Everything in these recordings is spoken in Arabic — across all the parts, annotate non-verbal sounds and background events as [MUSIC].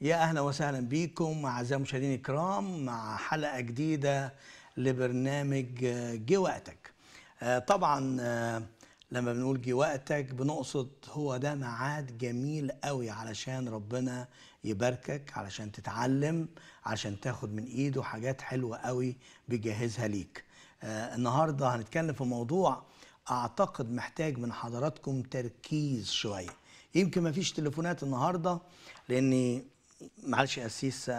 يا اهلا وسهلا بيكم اعزائي المشاهدين الكرام مع حلقه جديده لبرنامج آه، جه وقتك. آه، طبعا آه، لما بنقول جه وقتك بنقصد هو ده ميعاد جميل قوي علشان ربنا يباركك علشان تتعلم علشان تاخد من ايده حاجات حلوه قوي بيجهزها ليك. النهارده هنتكلم في موضوع اعتقد محتاج من حضراتكم تركيز شويه. يمكن ما فيش تليفونات النهارده لاني معلش يا أسيس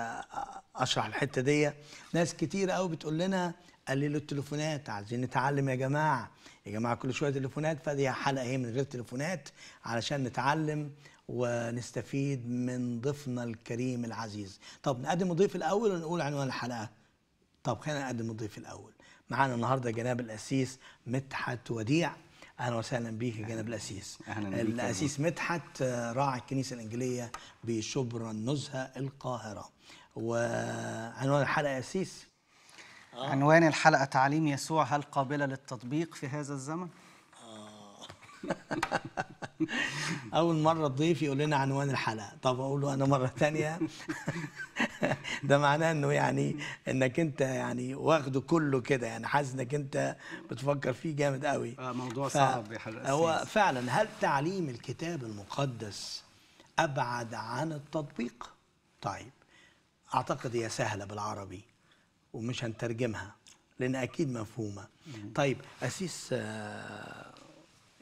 أشرح الحتة دي ناس كتير قوي بتقول لنا قللوا التليفونات عايزين نتعلم يا جماعة يا جماعة كل شوية تليفونات فدي حلقة اهي من غير تليفونات علشان نتعلم ونستفيد من ضيفنا الكريم العزيز طب نقدم الضيف الأول ونقول عنوان الحلقة طب خلينا نقدم الضيف الأول معانا النهاردة جناب الأسيس مدحت وديع اهلا وسهلا بيك يا جناب الاسيس اهلا بيك الاسيس مدحت آه، راعي الكنيسه الانجيليه بشبرا النزهه القاهره وعنوان الحلقه يا اسيس عنوان الحلقه تعليم يسوع هل قابله للتطبيق في هذا الزمن [LAUGHS] اول مره الضيف يقول لنا عنوان الحلقه طب اقول له انا مره تانية [LAUGHS] ده معناه انه يعني انك انت يعني واخده كله كده يعني حاسس انك انت بتفكر فيه جامد قوي اه موضوع ف... صعب يا هو فعلا هل تعليم الكتاب المقدس ابعد عن التطبيق طيب اعتقد هي سهله بالعربي ومش هنترجمها لان اكيد مفهومه طيب اسيس آه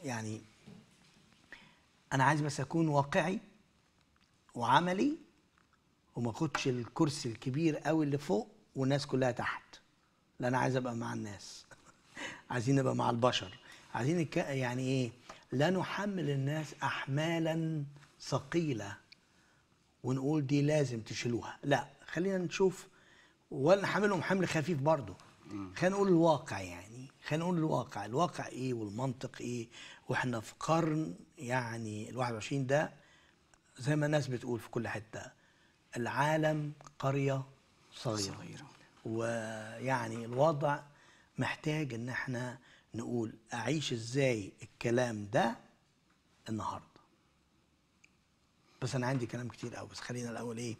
يعني انا عايز بس اكون واقعي وعملي وما اخدش الكرسي الكبير قوي اللي فوق والناس كلها تحت لا انا عايز ابقى مع الناس [LAUGHS] عايزين نبقى مع البشر عايزين يعني ايه لا نحمل الناس احمالا ثقيله ونقول دي لازم تشيلوها لا خلينا نشوف ولا نحملهم حمل خفيف برضه خلينا نقول الواقع يعني خلينا نقول الواقع الواقع ايه والمنطق ايه واحنا في قرن يعني ال21 ده زي ما الناس بتقول في كل حته العالم قريه صغيره, صغيرة. ويعني الوضع محتاج ان احنا نقول اعيش ازاي الكلام ده النهارده بس انا عندي كلام كتير قوي بس خلينا الاول ايه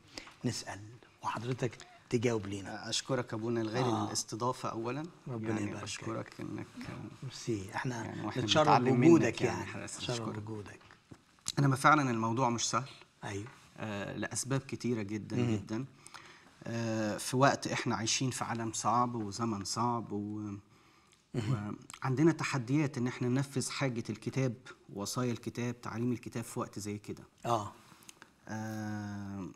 نسال وحضرتك تجاوب لينا آه، اشكرك ابونا الغالي آه. للاستضافه اولا ربنا يعني يبارك انك ميرسي احنا يعني نتشرف بوجودك يعني, يعني. نتشرف بوجودك انما فعلا الموضوع مش سهل ايوه آه لاسباب كتيره جدا مم. جدا آه في وقت احنا عايشين في عالم صعب وزمن صعب و... وعندنا تحديات ان احنا ننفذ حاجه الكتاب وصايا الكتاب تعليم الكتاب في وقت زي كده اه, آه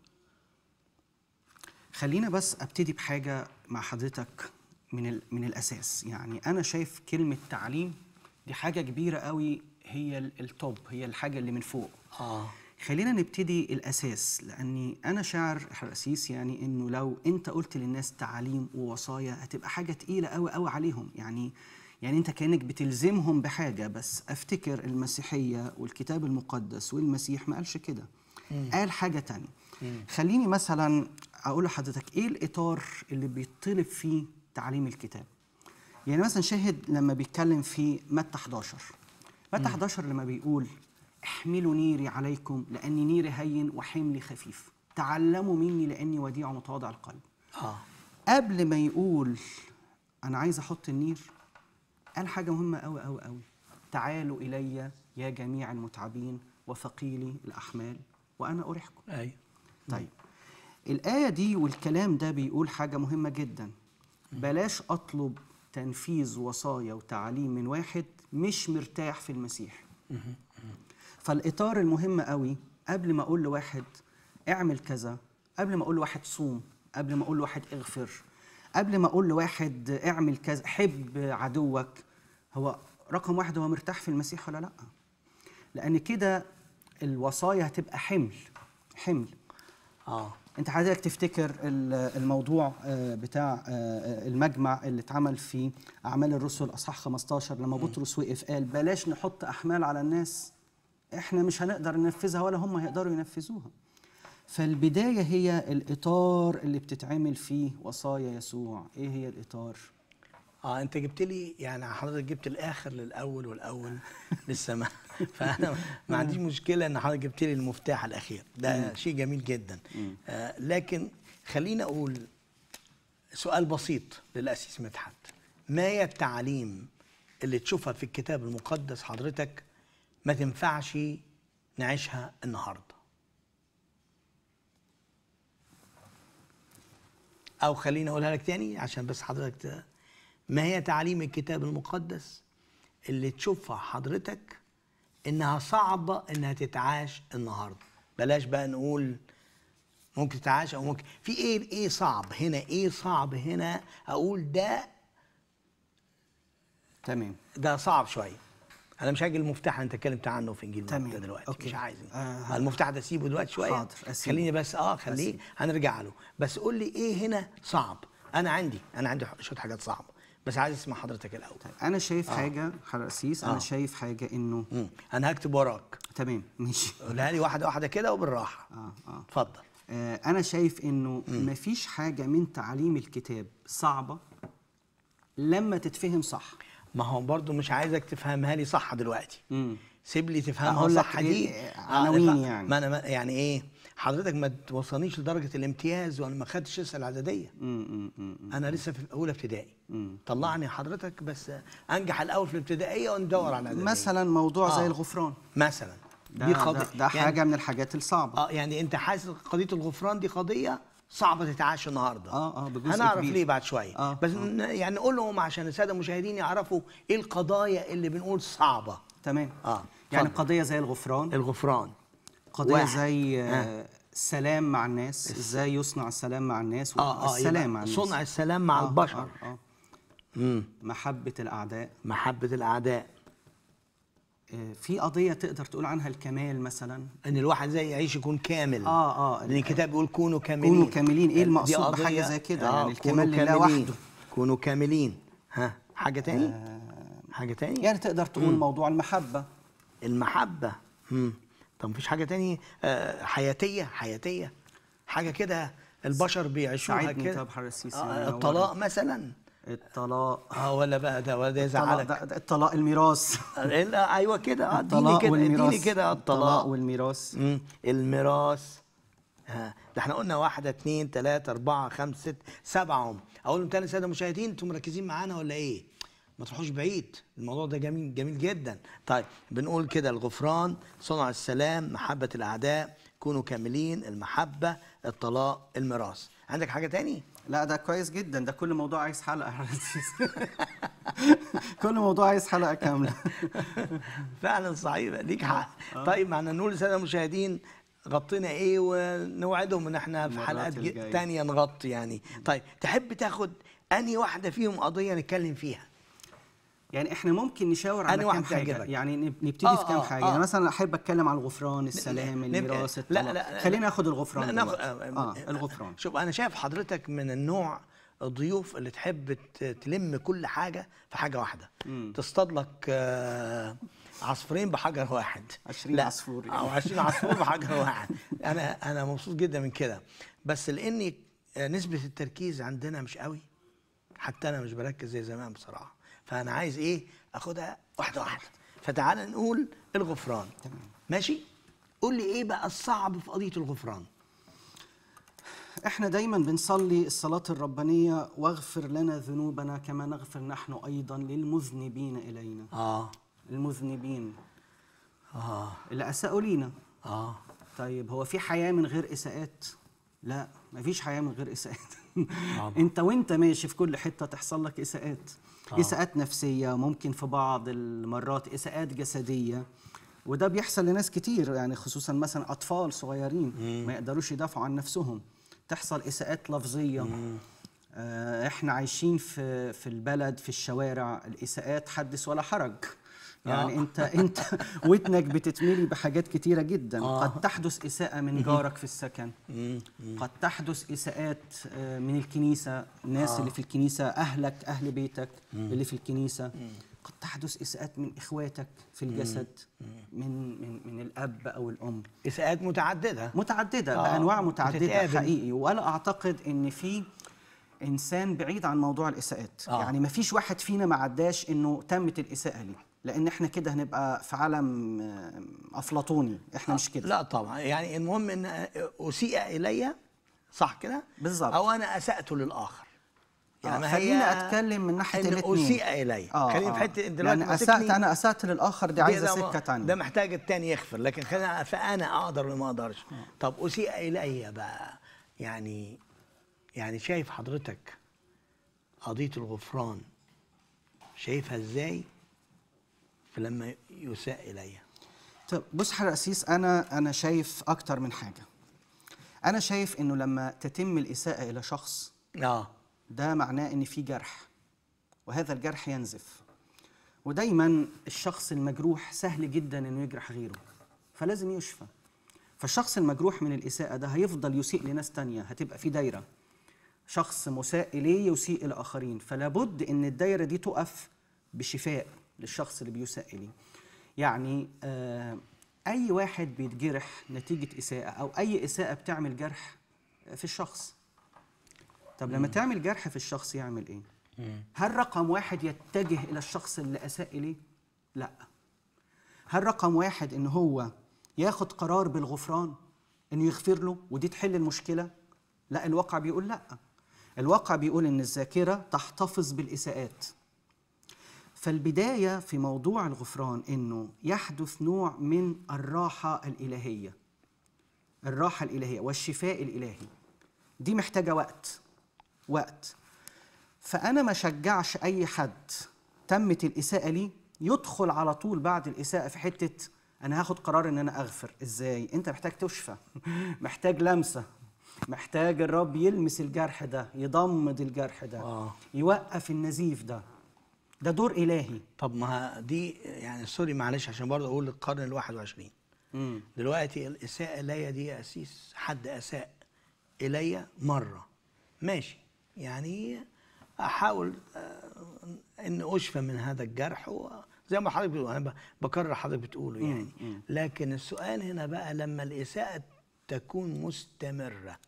خلينا بس ابتدي بحاجه مع حضرتك من من الاساس يعني انا شايف كلمه تعليم دي حاجه كبيره قوي هي التوب هي الحاجه اللي من فوق اه خلينا نبتدي الاساس لاني انا شاعر رئيس يعني انه لو انت قلت للناس تعاليم ووصايا هتبقى حاجه تقيله قوي قوي عليهم يعني يعني انت كانك بتلزمهم بحاجه بس افتكر المسيحيه والكتاب المقدس والمسيح ما قالش كده قال حاجه تانية خليني مثلا اقول لحضرتك ايه الاطار اللي بيطلب فيه تعليم الكتاب يعني مثلا شاهد لما بيتكلم في متى 11 متى 11 لما بيقول احملوا نيري عليكم لان نيري هين وحملي خفيف تعلموا مني لاني وديع متواضع القلب آه. قبل ما يقول انا عايز احط النير قال حاجه مهمه قوي قوي قوي تعالوا الي يا جميع المتعبين وثقيلي الاحمال وانا اريحكم ايوه طيب الآية دي والكلام ده بيقول حاجة مهمة جدا بلاش أطلب تنفيذ وصايا وتعاليم من واحد مش مرتاح في المسيح فالإطار المهم قوي قبل ما أقول لواحد اعمل كذا قبل ما أقول لواحد صوم قبل ما أقول لواحد اغفر قبل ما أقول لواحد اعمل كذا حب عدوك هو رقم واحد هو مرتاح في المسيح ولا لأ لأن كده الوصايا هتبقى حمل حمل اه انت حضرتك تفتكر الموضوع آه، بتاع آه، آه، المجمع اللي اتعمل في اعمال الرسل اصحاح 15 لما بطرس وقف قال بلاش نحط احمال على الناس احنا مش هنقدر ننفذها ولا هم هيقدروا ينفذوها فالبدايه هي الاطار اللي بتتعمل فيه وصايا يسوع ايه هي الاطار اه انت جبت لي يعني حضرتك جبت الاخر للاول والاول [LAUGHS] للسماء [LAUGHS] فانا ما عنديش مشكله ان حضرتك جبت لي المفتاح الاخير ده شيء جميل جدا آه، لكن خليني اقول سؤال بسيط للاسيس مدحت ما هي التعاليم اللي تشوفها في الكتاب المقدس حضرتك ما تنفعش نعيشها النهارده او خليني اقولها لك تاني عشان بس حضرتك ما هي تعاليم الكتاب المقدس اللي تشوفها حضرتك انها صعبه انها تتعاش النهارده بلاش بقى نقول ممكن تتعاش او ممكن في ايه ايه صعب هنا ايه صعب هنا اقول ده تمام ده صعب شويه انا مش هاجي المفتاح انت اتكلمت عنه في انجيل تمام دلوقتي أوكي. مش عايز آه المفتاح ده سيبه دلوقتي شويه حاضر أسيبه. خليني بس اه خليه هنرجع له بس قول لي ايه هنا صعب انا عندي انا عندي شويه حاجات صعبه بس عايز اسمع حضرتك الاول طيب انا شايف آه. حاجه رئيس آه. انا شايف حاجه انه مم. انا هكتب وراك تمام ماشي قولها لي واحده واحده كده وبالراحه اه اه اتفضل آه انا شايف انه مم. مفيش حاجه من تعاليم الكتاب صعبه لما تتفهم صح ما هو برضو مش عايزك تفهمها لي صح دلوقتي مم. سيب لي تفهمها صح إيه دي آه، عناوين يعني ما انا يعني ايه حضرتك ما توصلنيش لدرجه الامتياز وانا ما خدتش السنه الاعداديه انا لسه في اولى ابتدائي طلعني حضرتك بس انجح الاول في الابتدائيه وندور على ده مثلا موضوع آه. زي الغفران مثلا دي قضيه ده, ده حاجه يعني من الحاجات الصعبه اه يعني انت حاسس قضيه الغفران دي قضيه صعبه تتعاش النهارده اه اه بجزء هنعرف ليه بعد شويه آه بس آه. يعني نقول لهم عشان الساده المشاهدين يعرفوا ايه القضايا اللي بنقول صعبه تمام اه يعني فضل. قضيه زي الغفران الغفران قضيه واحد. زي آه. آه، السلام مع الناس ازاي يصنع السلام مع الناس آه آه السلام مع الناس صنع السلام مع آه البشر آه آه. مم. محبة الأعداء محبة الأعداء آه، في قضية تقدر تقول عنها الكمال مثلا ان الواحد زي يعيش يكون كامل اه اه لان الكتاب بيقول كونوا كاملين كونوا كاملين ايه المقصود بحاجة زي كده آه يعني الكمال لله وحده كونوا كاملين ها حاجة تاني آه حاجة تاني يعني تقدر تقول مم. موضوع المحبة المحبة امم طب مفيش حاجة تاني آه حياتية حياتية حاجة كده البشر بيعيشوها كده طب حرسيسي آه يعني الطلاق مثلا الطلاق اه ولا بقى ده ولا ده يزعلك الطلاق, الميراث [LAUGHS] ايوه كده آه، اديني كده اديني كده آه، الطلاق والميراث الميراث ده احنا قلنا واحدة اثنين ثلاثة أربعة خمسة ست سبعة هم أقول لهم تاني سادة المشاهدين أنتم مركزين معانا ولا إيه؟ ما تروحوش بعيد الموضوع ده جميل جميل جدا طيب بنقول كده الغفران صنع السلام محبة الأعداء كونوا كاملين المحبة الطلاق الميراث عندك حاجة تاني؟ لا ده كويس جدا ده كل موضوع عايز حلقه [LAUGHS] كل موضوع عايز حلقه كامله [LAUGHS] فعلا صحيح ليك حق آه. آه. طيب معنا نقول للساده المشاهدين غطينا ايه ونوعدهم ان احنا في حلقات تانية نغطي يعني طيب تحب تاخد اني واحده فيهم قضيه نتكلم فيها يعني احنا ممكن نشاور على كام حاجه يعني نبتدي آه في كام آه, آه، حاجه يعني آه يعني مثلا احب اتكلم على الغفران السلام الميراث لا لا لا, خلينا ناخد الغفران لا ناخد آه،, آه،, آه الغفران شوف انا شايف حضرتك من النوع الضيوف اللي تحب تلم كل حاجه في حاجه واحده تصطاد لك عصفورين بحجر واحد 20 عصفور يعني. او 20 عصفور بحجر واحد انا انا مبسوط جدا من كده بس لاني نسبه التركيز عندنا مش قوي حتى انا مش بركز زي زمان بصراحه فانا عايز ايه اخدها واحده واحده فتعال نقول الغفران تمام ماشي قول لي ايه بقى الصعب في قضيه الغفران احنا دايما بنصلي الصلاه الربانيه واغفر لنا ذنوبنا كما نغفر نحن ايضا للمذنبين الينا اه المذنبين اه اللي اساءوا لينا اه طيب هو في حياه من غير اساءات لا مفيش حياه من غير اساءات آه. [LAUGHS] انت وانت ماشي في كل حته تحصل لك اساءات آه. اساءات نفسيه ممكن في بعض المرات اساءات جسديه وده بيحصل لناس كتير يعني خصوصا مثلا اطفال صغيرين مم. ما يقدروش يدافعوا عن نفسهم تحصل اساءات لفظيه آه احنا عايشين في في البلد في الشوارع الاساءات حدث ولا حرج يعني آه. انت انت [LAUGHS] ودنك بتتملي بحاجات كتيره جدا آه. قد تحدث اساءه من جارك في السكن قد تحدث اساءات آه، من الكنيسه الناس اللي في الكنيسه اهلك اهل بيتك اللي في الكنيسه قد تحدث اساءات من اخواتك في الجسد من من من الاب او الام اساءات متعدده متعدده آه. بانواع متعدده بتتقابل. حقيقي ولا اعتقد ان في انسان بعيد عن موضوع الاساءات آه. يعني ما فيش واحد فينا ما عداش انه تمت الاساءه ليه لان احنا كده هنبقى في عالم آه، افلاطوني احنا آه، مش كده لا طبعا يعني المهم ان آه، اسيء الي صح كده بالظبط او انا اسات للاخر يعني آه خليني اتكلم من ناحيه الاثنين اسيء الي آه خليني في حته يعني دلوقتي يعني اسات انا اسات للاخر دي عايزه سكه ثانيه ده محتاج الثاني يغفر لكن خلينا فانا اقدر ولا ما اقدرش طب اسيء الي بقى يعني يعني شايف حضرتك قضيه الغفران شايفها ازاي فلما يساء إليه طب بص حضرتك أسيس أنا أنا شايف أكتر من حاجة أنا شايف إنه لما تتم الإساءة إلى شخص آه ده معناه إن في جرح وهذا الجرح ينزف ودايما الشخص المجروح سهل جدا إنه يجرح غيره فلازم يشفى فالشخص المجروح من الإساءة ده هيفضل يسيء لناس تانية هتبقى في دايرة شخص مساء إليه يسيء إلى آخرين فلابد إن الدايرة دي تقف بشفاء للشخص اللي بيساء يعني آه، اي واحد بيتجرح نتيجه اساءه او اي اساءه بتعمل جرح في الشخص طب لما تعمل جرح في الشخص يعمل ايه هل رقم واحد يتجه الى الشخص اللي اساء اليه لا هل رقم واحد ان هو ياخد قرار بالغفران انه يغفر له ودي تحل المشكله لا الواقع بيقول لا الواقع بيقول ان الذاكره تحتفظ بالاساءات فالبداية في موضوع الغفران أنه يحدث نوع من الراحة الإلهية الراحة الإلهية والشفاء الإلهي دي محتاجة وقت وقت فأنا ما شجعش أي حد تمت الإساءة لي يدخل على طول بعد الإساءة في حتة أنا هاخد قرار إن أنا أغفر إزاي؟ أنت محتاج تشفى [LAUGHS] محتاج لمسة محتاج الرب يلمس الجرح ده يضمد الجرح ده آه. يوقف النزيف ده ده دور الهي طب ما دي يعني سوري معلش عشان برضه اقول القرن ال 21 دلوقتي الاساءه الي دي يا اسيس حد اساء الي مره ماشي يعني احاول آه، ان اشفى من هذا الجرح زي ما حضرتك بتقول انا بكرر حضرتك بتقوله يعني لكن السؤال هنا بقى لما الاساءه تكون مستمره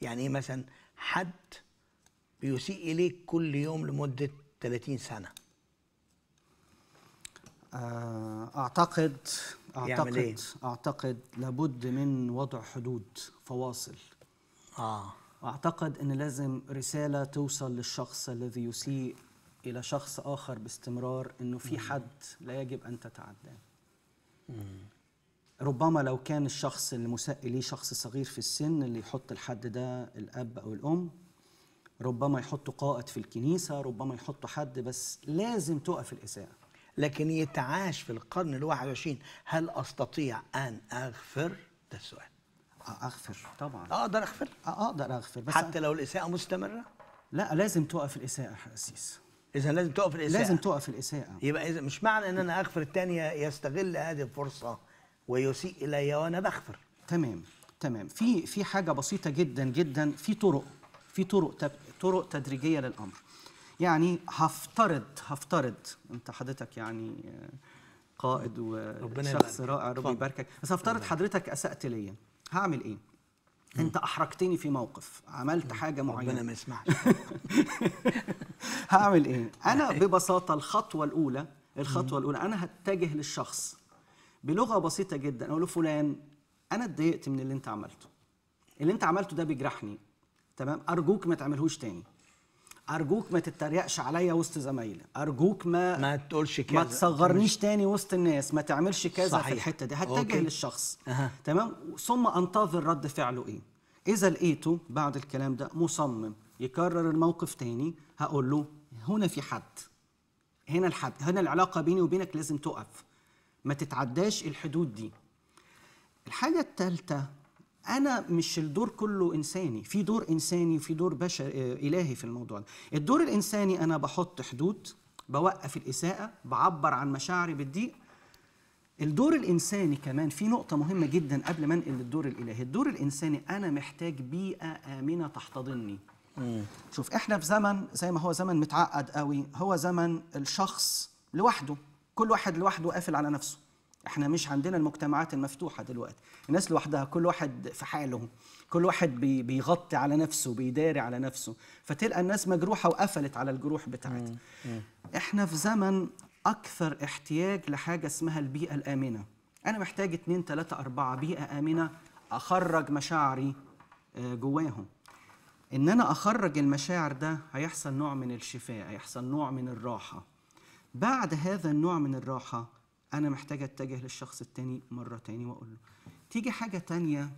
يعني ايه مثلا حد بيسيء اليك كل يوم لمده 30 سنه آه، اعتقد اعتقد إيه؟ اعتقد لابد من وضع حدود فواصل اه اعتقد ان لازم رساله توصل للشخص الذي يسيء الى شخص اخر باستمرار انه في حد لا يجب ان تتعداه ربما لو كان الشخص المساء ليه شخص صغير في السن اللي يحط الحد ده الاب او الام ربما يحطوا قائد في الكنيسة ربما يحطوا حد بس لازم تقف الإساءة لكن يتعاش في القرن الواحد وعشرين هل أستطيع أن أغفر؟ ده السؤال أغفر طبعا أقدر أغفر؟ أقدر أغفر بس حتى لو الإساءة مستمرة؟ لا لازم تقف الإساءة يا أسيس إذا لازم تقف الإساءة لازم تقف الإساءة يبقى إذا مش معنى إن أنا أغفر الثانية يستغل هذه الفرصة ويسيء إلي وأنا بغفر تمام تمام في في حاجة بسيطة جدا جدا في طرق في طرق طرق تدريجيه للامر يعني هفترض هفترض انت حضرتك يعني آه، قائد وشخص رائع ربنا يباركك بس هفترض حضرتك اسات ليا هعمل ايه انت احرجتني في موقف عملت حاجه معينه ربنا ما يسمعش [LAUGHS] هعمل ايه انا ببساطه الخطوه الاولى الخطوه الاولى انا هتجه للشخص بلغه بسيطه جدا اقول له فلان انا اتضايقت من اللي انت عملته اللي انت عملته ده بيجرحني تمام ارجوك ما تعملهوش تاني ارجوك ما تتريقش عليا وسط زمايلي ارجوك ما ما تقولش كذا ما تصغرنيش تاني وسط الناس ما تعملش كذا في الحته دي هتجه للشخص أه. تمام ثم انتظر رد فعله ايه اذا لقيته بعد الكلام ده مصمم يكرر الموقف تاني هقول له هنا في حد هنا الحد هنا العلاقه بيني وبينك لازم تقف ما تتعداش الحدود دي الحاجه الثالثه انا مش الدور كله انساني في دور انساني وفي دور بشر آه، الهي في الموضوع ده الدور الانساني انا بحط حدود بوقف الاساءه بعبر عن مشاعري بالضيق الدور الانساني كمان في نقطه مهمه جدا قبل ما انقل للدور الالهي الدور الانساني انا محتاج بيئه امنه تحتضني شوف احنا في زمن زي ما هو زمن متعقد قوي هو زمن الشخص لوحده كل واحد لوحده قافل على نفسه احنا مش عندنا المجتمعات المفتوحه دلوقتي الناس لوحدها كل واحد في حاله كل واحد بيغطي على نفسه بيداري على نفسه فتلقى الناس مجروحه وقفلت على الجروح بتاعتها احنا في زمن اكثر احتياج لحاجه اسمها البيئه الامنه انا محتاج اتنين تلاتة أربعة بيئه امنه اخرج مشاعري آه، جواهم ان انا اخرج المشاعر ده هيحصل نوع من الشفاء هيحصل نوع من الراحه بعد هذا النوع من الراحه انا محتاج اتجه للشخص التاني مره تاني واقول له تيجي حاجه تانية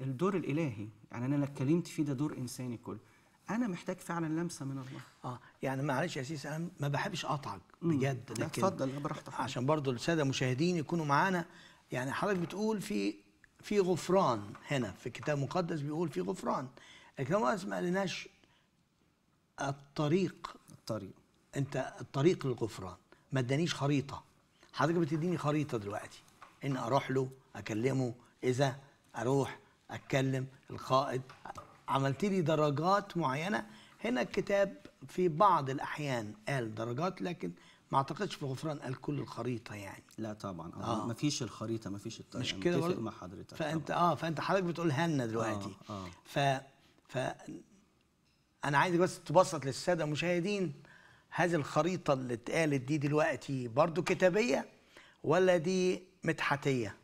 الدور الالهي يعني انا اللي اتكلمت فيه ده دور انساني كله انا محتاج فعلا لمسه من الله اه يعني معلش يا سيس انا ما بحبش اقطعك بجد لكن اتفضل براحتك عشان برضو الساده المشاهدين يكونوا معانا يعني حضرتك بتقول في في غفران هنا في الكتاب المقدس بيقول في غفران لكن ما ما قالناش الطريق الطريق انت الطريق للغفران ما ادانيش خريطه حضرتك بتديني خريطه دلوقتي ان اروح له اكلمه اذا اروح اتكلم القائد عملت لي درجات معينه هنا الكتاب في بعض الاحيان قال درجات لكن ما اعتقدش في غفران قال كل الخريطه يعني لا طبعا آه. آه. ما فيش الخريطه ما فيش الطريقه مش كده مع حضرتك فانت طبعًا. اه فانت حضرتك بتقولها لنا دلوقتي آه. آه. ف ف انا عايزك بس تبسط للساده المشاهدين هذه الخريطة اللي اتقالت دي دلوقتي برضو كتابية ولا دي مدحتية؟ [LAUGHS]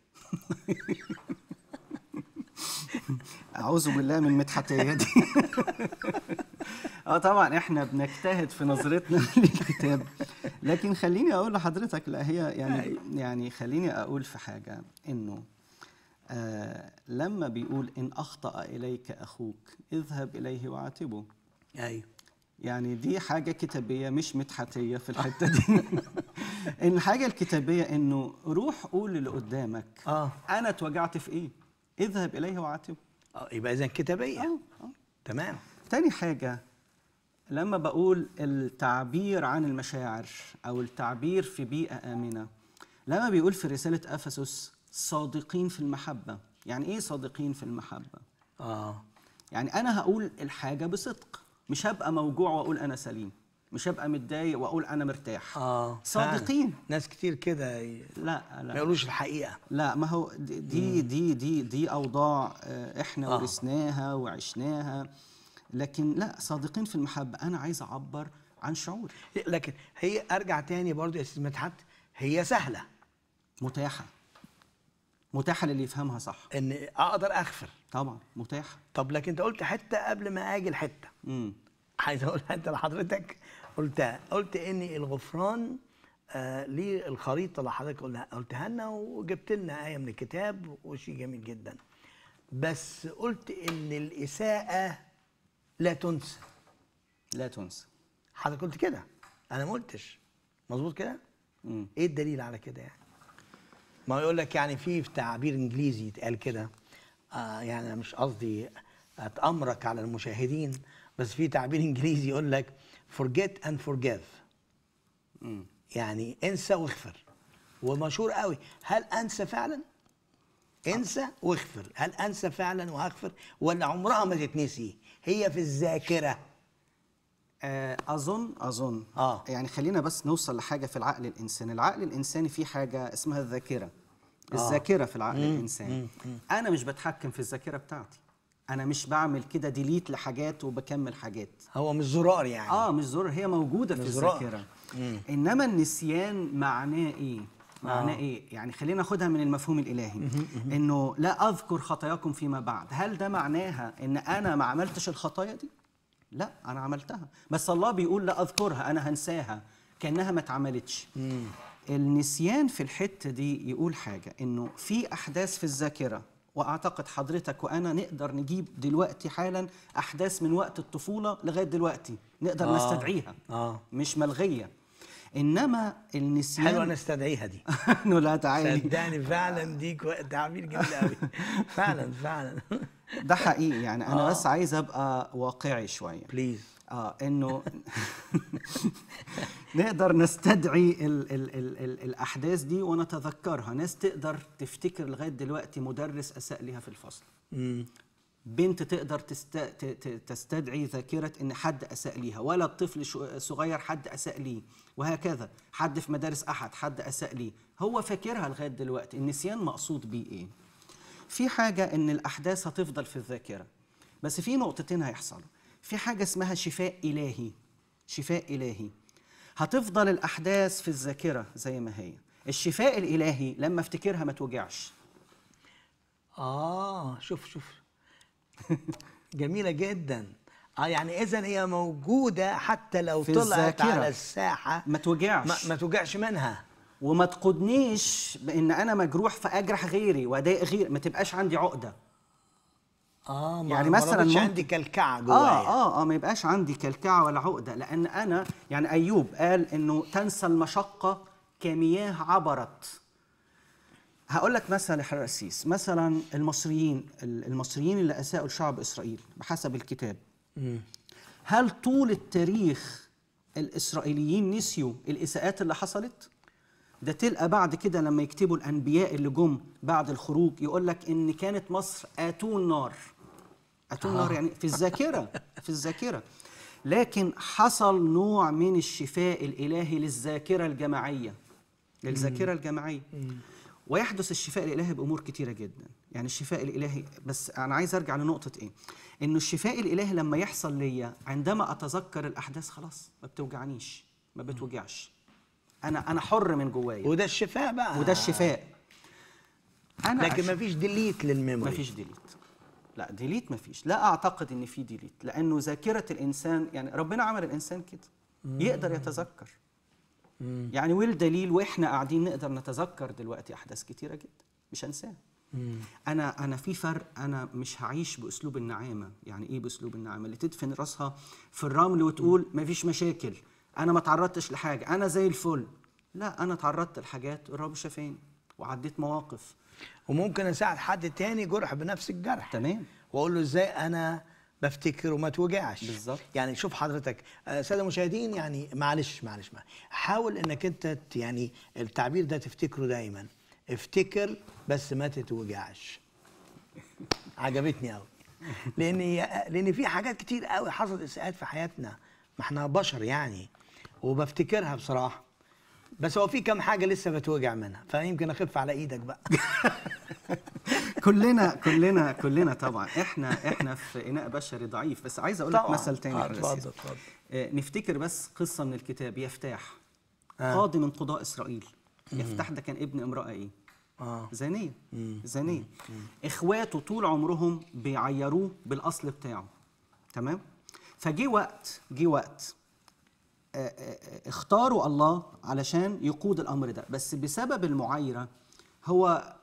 أعوذ بالله من متحتية دي [LAUGHS] اه طبعا احنا بنجتهد في نظرتنا [LAUGHS] للكتاب لكن خليني اقول لحضرتك لا هي يعني يعني خليني اقول في حاجه انه آه لما بيقول ان اخطا اليك اخوك اذهب اليه وعاتبه ايوه يعني دي حاجه كتابيه مش مدحتيه في الحته دي [LAUGHS] ان الحاجه الكتابيه انه روح قول اللي قدامك آه. انا اتوجعت في ايه اذهب اليه وعاتبه اه يبقى اذا كتابيه آه. آه. تمام تاني حاجه لما بقول التعبير عن المشاعر او التعبير في بيئه امنه لما بيقول في رساله افسس صادقين في المحبه يعني ايه صادقين في المحبه اه يعني انا هقول الحاجه بصدق مش هبقى موجوع واقول انا سليم مش هبقى متضايق واقول انا مرتاح اه صادقين فعلا. ناس كتير كده ي... لا لا ما يقولوش الحقيقه لا ما هو دي دي دي دي, اوضاع آه، احنا آه. ورثناها وعشناها لكن لا صادقين في المحبه انا عايز اعبر عن شعوري لكن هي ارجع تاني برضو يا استاذ مدحت هي سهله متاحه متاحه للي يفهمها صح ان اقدر اغفر طبعا متاح طب لكن انت قلت حته قبل ما اجي الحته امم عايز اقولها انت لحضرتك قلتها قلت ان الغفران آه ليه الخريطه اللي حضرتك قلتها لنا وجبت لنا ايه من الكتاب وشيء جميل جدا بس قلت ان الاساءه لا تنسى لا تنسى حضرتك قلت كده انا ما قلتش مظبوط كده ايه الدليل على كده يعني ما يقول لك يعني في تعبير انجليزي يتقال كده آه، يعني انا مش قصدي اتامرك على المشاهدين بس في تعبير [LAUGHS] انجليزي يقول لك forget and forgive يعني انسى واغفر ومشهور قوي هل انسى فعلا آه. انسى واغفر هل انسى فعلا وهغفر ولا عمرها ما تتنسي هي في الذاكره آه، اظن اظن آه. يعني خلينا بس نوصل لحاجه في العقل الانساني العقل الانساني فيه حاجه اسمها الذاكره آه. الذاكره في العقل مم. الانساني مم. انا مش بتحكم في الذاكره بتاعتي انا مش بعمل كده ديليت لحاجات وبكمل حاجات هو مش زرار يعني اه مش زرار هي موجوده في الذاكره انما النسيان معناه ايه معناه آه. ايه يعني خلينا ناخدها من المفهوم الالهي انه لا اذكر خطاياكم فيما بعد هل ده معناها ان انا ما عملتش الخطايا دي لا انا عملتها بس الله بيقول لا اذكرها انا هنساها كانها ما اتعملتش النسيان في الحتة دي يقول حاجة إنه في أحداث في الذاكرة وأعتقد حضرتك وأنا نقدر نجيب دلوقتي حالا أحداث من وقت الطفولة لغاية دلوقتي نقدر آه نستدعيها آه مش ملغية انما النسيان حلوه انا استدعيها دي [LAUGHS] انه لا تعالي صدقني فعلا دي تعبير جميل قوي فعلا فعلا ده حقيقي يعني انا آه. بس عايز ابقى واقعي شويه بليز اه انه [LAUGHS] نقدر نستدعي الـ الـ الـ الـ الاحداث دي ونتذكرها ناس تقدر تفتكر لغايه دلوقتي مدرس اساء لها في الفصل بنت تقدر تست... تستدعي ذاكره ان حد اساء ليها ولا طفل صغير حد اساء ليه وهكذا حد في مدارس احد حد اساء ليه هو فاكرها لغايه دلوقتي النسيان مقصود بيه ايه في حاجه ان الاحداث هتفضل في الذاكره بس في نقطتين هيحصلوا في حاجه اسمها شفاء الهي شفاء الهي هتفضل الاحداث في الذاكره زي ما هي الشفاء الالهي لما افتكرها ما توجعش اه شوف شوف [LAUGHS] جميله جدا اه يعني اذا هي موجوده حتى لو طلعت الزاكرة. على الساحه ما توجعش ما, ما توجعش منها وما تقودنيش بان انا مجروح فاجرح غيري واضايق غيري ما تبقاش عندي عقده اه ما يعني مثلا ما عندي كلكعه جوايا اه اه اه ما يبقاش عندي كلكعه ولا عقده لان انا يعني ايوب قال انه تنسى المشقه كمياه عبرت هقول لك مثل يا حضرتك مثلا المصريين المصريين اللي اساءوا لشعب اسرائيل بحسب الكتاب هل طول التاريخ الاسرائيليين نسيوا الاساءات اللي حصلت؟ ده تلقى بعد كده لما يكتبوا الانبياء اللي جم بعد الخروج يقول لك ان كانت مصر اتون نار اتون نار آه. يعني في الذاكره في الذاكره لكن حصل نوع من الشفاء الالهي للذاكره الجماعيه للذاكره الجماعيه ويحدث الشفاء الالهي بامور كتيره جدا يعني الشفاء الالهي بس انا عايز ارجع لنقطه ايه انه الشفاء الالهي لما يحصل ليا عندما اتذكر الاحداث خلاص ما بتوجعنيش ما بتوجعش انا انا حر من جوايا وده الشفاء بقى وده الشفاء انا لكن ما فيش ديليت للميموري ما فيش ديليت لا ديليت ما فيش لا اعتقد ان في ديليت لانه ذاكره الانسان يعني ربنا عمل الانسان كده يقدر يتذكر يعني والدليل واحنا قاعدين نقدر نتذكر دلوقتي احداث كتيره جدا مش هنساها انا انا في فرق انا مش هعيش باسلوب النعامه يعني ايه باسلوب النعامه اللي تدفن راسها في الرمل وتقول ما فيش مشاكل انا ما تعرضتش لحاجه انا زي الفل لا انا تعرضت لحاجات الرب شافاني وعديت مواقف وممكن اساعد حد تاني جرح بنفس الجرح تمام واقول له ازاي انا بفتكر وما توجعش بالظبط يعني شوف حضرتك آه، ساده المشاهدين يعني معلش معلش معلش حاول انك انت يعني التعبير ده تفتكره دايما افتكر بس ما تتوجعش [LAUGHS] عجبتني قوي لان لان في حاجات كتير قوي حصلت اساءات في حياتنا ما احنا بشر يعني وبفتكرها بصراحه بس هو في كام حاجه لسه بتوجع منها فيمكن اخف على ايدك بقى [LAUGHS] كلنا كلنا كلنا طبعا احنا احنا في اناء بشري ضعيف بس عايز اقول لك مثل تاني اتفضل اتفضل آه، نفتكر بس قصه من الكتاب يفتاح آه. قاضي من قضاء اسرائيل يفتح ده كان ابن امراه ايه آه. زانيه زانيه اخواته طول عمرهم بيعيروه بالاصل بتاعه تمام فجه وقت جه وقت آه، آه، آه، اختاروا الله علشان يقود الامر ده بس بسبب المعايره هو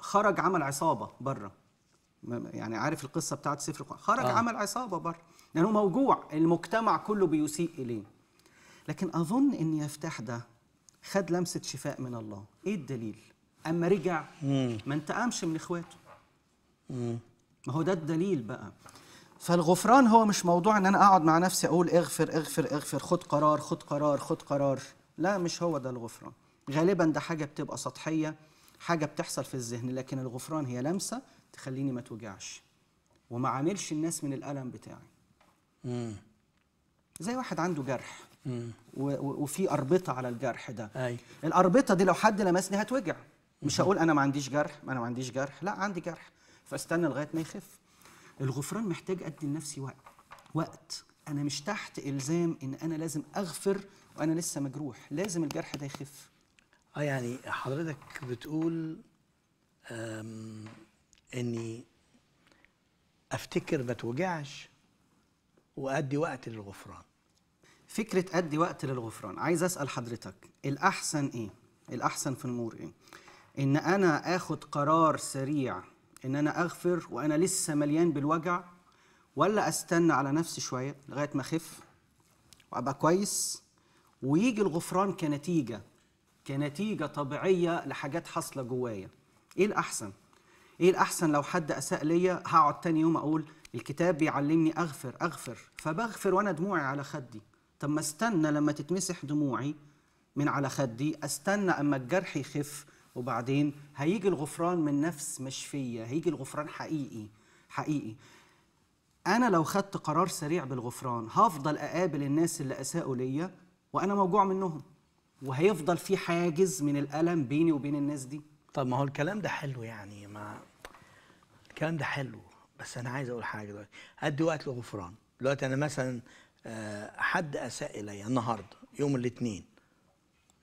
خرج عمل عصابه بره يعني عارف القصه بتاعت سفر القران خرج آه. عمل عصابه بره لانه يعني موجوع المجتمع كله بيسيء اليه لكن اظن ان يفتح ده خد لمسه شفاء من الله ايه الدليل اما رجع ما انتقمش من اخواته ما هو ده الدليل بقى فالغفران هو مش موضوع ان انا اقعد مع نفسي اقول اغفر اغفر اغفر خد قرار خد قرار خد قرار لا مش هو ده الغفران غالبا ده حاجه بتبقى سطحيه حاجه بتحصل في الذهن لكن الغفران هي لمسه تخليني ما توجعش وما عاملش الناس من الالم بتاعي امم زي واحد عنده جرح وفي اربطه على الجرح ده أي. الاربطه دي لو حد لمسني هتوجع مش هقول انا ما عنديش جرح انا ما عنديش جرح لا عندي جرح فاستنى لغايه ما يخف الغفران محتاج ادي لنفسي وقت وقت انا مش تحت الزام ان انا لازم اغفر وانا لسه مجروح لازم الجرح ده يخف اه يعني حضرتك بتقول اني افتكر ما توجعش وادي وقت للغفران فكره ادي وقت للغفران عايز اسال حضرتك الاحسن ايه الاحسن في الامور ايه ان انا اخد قرار سريع ان انا اغفر وانا لسه مليان بالوجع ولا استنى على نفسي شويه لغايه ما اخف وابقى كويس ويجي الغفران كنتيجه كنتيجه طبيعيه لحاجات حاصله جوايا ايه الاحسن ايه الاحسن لو حد اساء ليا هقعد تاني يوم اقول الكتاب بيعلمني اغفر اغفر فبغفر وانا دموعي على خدي طب ما استنى لما تتمسح دموعي من على خدي استنى اما الجرح يخف وبعدين هيجي الغفران من نفس مش فيا هيجي الغفران حقيقي حقيقي انا لو خدت قرار سريع بالغفران هفضل اقابل الناس اللي اساءوا ليا وانا موجوع منهم وهيفضل في حاجز من الالم بيني وبين الناس دي طب ما هو الكلام ده حلو يعني ما الكلام ده حلو بس انا عايز اقول حاجه دلوقتي ادي وقت للغفران دلوقتي انا مثلا آه، حد اساء الي النهارده يوم الاثنين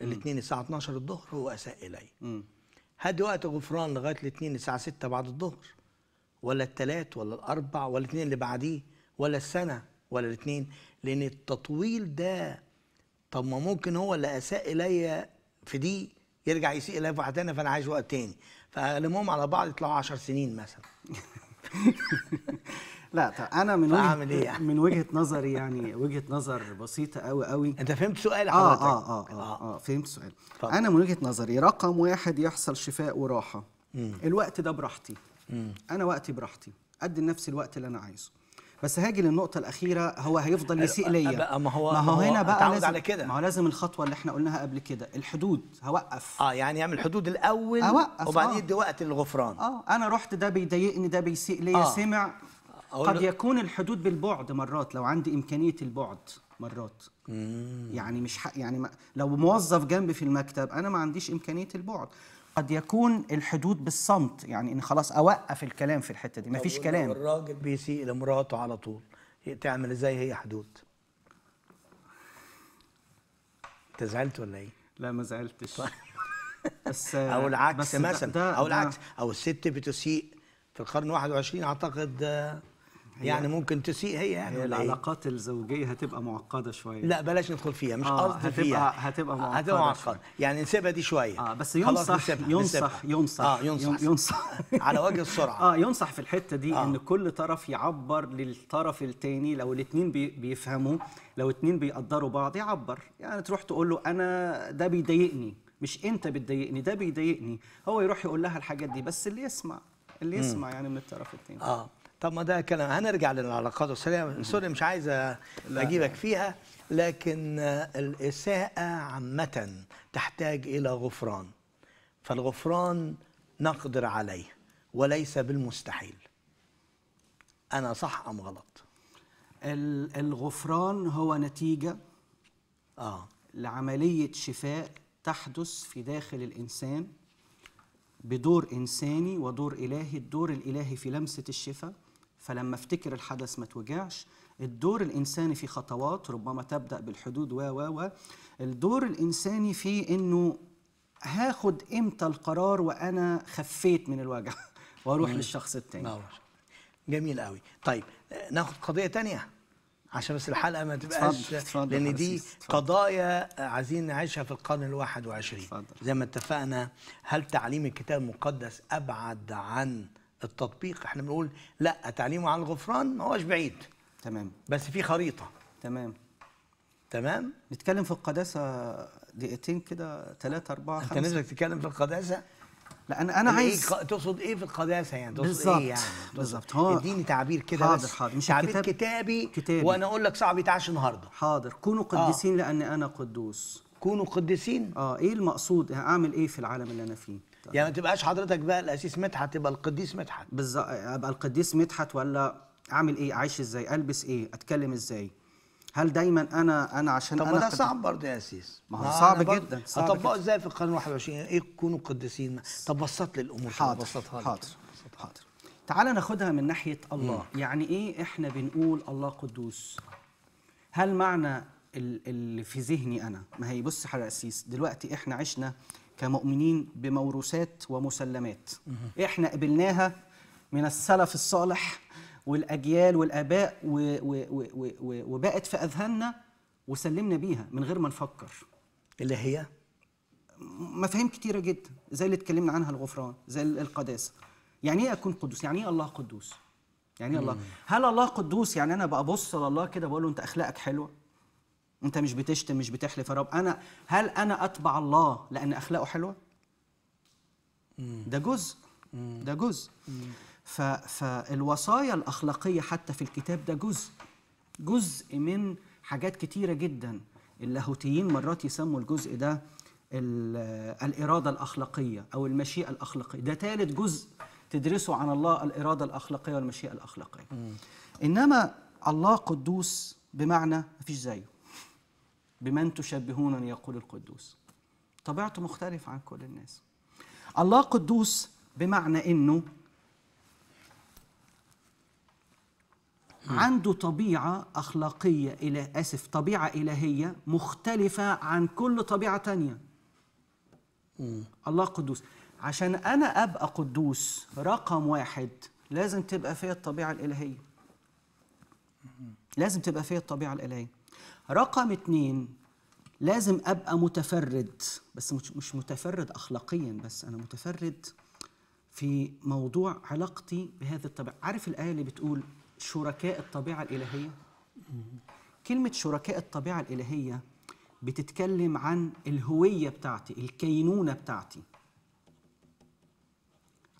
الاثنين الساعه 12 الظهر هو اساء الي هدي وقت غفران لغايه الاثنين الساعه 6 بعد الظهر ولا الثلاث ولا الاربع ولا الاثنين اللي بعديه ولا السنه ولا الاثنين لان التطويل ده طب ما ممكن هو اللي اساء الي في دي يرجع يسيء الي في واحده ثانيه فانا عايز وقت تاني فالمهم على بعض يطلعوا 10 سنين مثلا [LAUGHS] لا طب انا من وجهه إيه؟ من وجهه نظري يعني وجهه نظر بسيطه قوي قوي انت فهمت سؤال آه، آه، حضرتك آه, آه, اه اه اه فهمت سؤال طبعا. انا من وجهه نظري رقم واحد يحصل شفاء وراحه مم. الوقت ده براحتي مم. انا وقتي براحتي ادي لنفسي الوقت اللي انا عايزه بس هاجي للنقطه الاخيره هو هيفضل أيوة، يسيء ليا ما هو ما هو هنا بقى لازم على كده ما هو لازم الخطوه اللي احنا قلناها قبل كده الحدود هوقف اه يعني يعمل حدود الاول اوقف وبعدين يدي آه. وقت للغفران اه انا رحت ده بيضايقني ده بيسيء ليا آه. سمع قد يكون الحدود بالبعد مرات لو عندي امكانيه البعد مرات مم. يعني مش حق يعني ما لو موظف جنبي في المكتب انا ما عنديش امكانيه البعد قد يكون الحدود بالصمت يعني ان خلاص اوقف الكلام في الحته دي ما فيش كلام الراجل بيسيء لمراته على طول تعمل ازاي هي حدود انت زعلت ولا ايه لا ما زعلتش طيب. [LAUGHS] بس [LAUGHS] او العكس بس مثلا ده ده او العكس او الست بتسيء في القرن 21 اعتقد يعني ممكن تسيء هي يعني هي إيه؟ العلاقات إيه؟ الزوجيه هتبقى معقده شويه لا بلاش ندخل فيها مش آه، قصدي آه هتبقى فيها هتبقى معقده هتبقى معقده يعني نسيبها دي شويه اه بس ينصح نسيبها ينصح ينصح اه ينصح ينصح [LAUGHS] [LAUGHS] على وجه السرعه اه ينصح في الحته دي آه. ان كل طرف يعبر للطرف الثاني لو الاثنين بي بيفهموا لو الاثنين بيقدروا بعض يعبر يعني تروح تقول له انا ده بيضايقني مش انت بتضايقني ده بيضايقني هو يروح يقول لها الحاجات دي بس اللي يسمع اللي يسمع يعني من الطرف الثاني اه طب ما ده كلام هنرجع للعلاقات الاسريه سوري مش عايز اجيبك فيها لكن الاساءه عامه تحتاج الى غفران فالغفران نقدر عليه وليس بالمستحيل انا صح ام غلط الغفران هو نتيجه اه لعمليه شفاء تحدث في داخل الانسان بدور انساني ودور الهي الدور الالهي في لمسه الشفاء فلما افتكر الحدث ما توجعش الدور الانساني في خطوات ربما تبدا بالحدود و و و الدور الانساني في انه هاخد امتى القرار وانا خفيت من الوجع [LAUGHS] واروح للشخص التاني جميل قوي طيب ناخد قضيه تانية عشان بس الحلقه ما تبقاش لان دي قضايا عايزين نعيشها في القرن ال21 زي ما اتفقنا هل تعليم الكتاب المقدس ابعد عن التطبيق احنا بنقول لا تعليمه عن الغفران ما هوش بعيد تمام بس في خريطه تمام تمام نتكلم في القداسه دقيقتين كده ثلاثة أربعة خمسة أنت نفسك تتكلم في القداسة؟ لا أنا أنا إيه، عايز إيه تقصد إيه في القداسة يعني؟ تقصد بالزبط. إيه يعني؟ بالظبط هو إيه؟ اديني تعبير كده حاضر بس. حاضر مش تعبير الكتاب كتابي, كتابي وأنا أقول لك صعب يتعاش النهاردة حاضر كونوا آه. قديسين آه. لأن أنا قدوس كونوا قديسين؟ آه إيه المقصود؟ أعمل إيه في العالم اللي أنا فيه؟ طيب. يعني ما تبقاش حضرتك بقى القسيس مدحت تبقى القديس مدحت بالظبط ابقى القديس مدحت ولا اعمل ايه اعيش ازاي البس ايه اتكلم ازاي هل دايما انا انا عشان طب انا ده صعب برضه يا سيس ما هو صعب جدا هطبقه ازاي في القرن 21 ايه تكونوا قديسين طب بسط لي الامور حاضر بسطها حاضر حاضر تعال ناخدها من ناحيه الله مم. يعني ايه احنا بنقول الله قدوس هل معنى اللي في ذهني انا ما هي بص يا سيس دلوقتي احنا عشنا كمؤمنين بموروثات ومسلمات احنا قبلناها من السلف الصالح والاجيال والاباء وبقت في اذهاننا وسلمنا بيها من غير ما نفكر اللي هي مفاهيم كتيره جدا زي اللي اتكلمنا عنها الغفران زي القداسه يعني ايه اكون قدوس يعني ايه الله قدوس يعني ايه الله هل الله قدوس يعني انا بقى ابص لله كده بقول له انت اخلاقك حلوه انت مش بتشتم مش بتحلف يا رب انا هل انا اتبع الله لان اخلاقه حلوه ده جزء ده جزء ف... فالوصايا الاخلاقيه حتى في الكتاب ده جزء جزء من حاجات كتيره جدا اللاهوتيين مرات يسموا الجزء ده الاراده الاخلاقيه او المشيئه الاخلاقيه ده ثالث جزء تدرسه عن الله الاراده الاخلاقيه والمشيئه الاخلاقيه انما الله قدوس بمعنى مفيش زيه بمن تشبهونني يقول القدوس طبيعته مختلفة عن كل الناس الله قدوس بمعنى انه عنده طبيعة أخلاقية إلى آسف طبيعة إلهية مختلفة عن كل طبيعة تانية الله قدوس عشان أنا أبقى قدوس رقم واحد لازم تبقى فيا الطبيعة الإلهية لازم تبقى فيا الطبيعة الإلهية رقم اتنين لازم ابقى متفرد بس مش متفرد اخلاقيا بس انا متفرد في موضوع علاقتي بهذا الطبيعه عارف الايه اللي بتقول شركاء الطبيعه الالهيه كلمه شركاء الطبيعه الالهيه بتتكلم عن الهويه بتاعتي الكينونه بتاعتي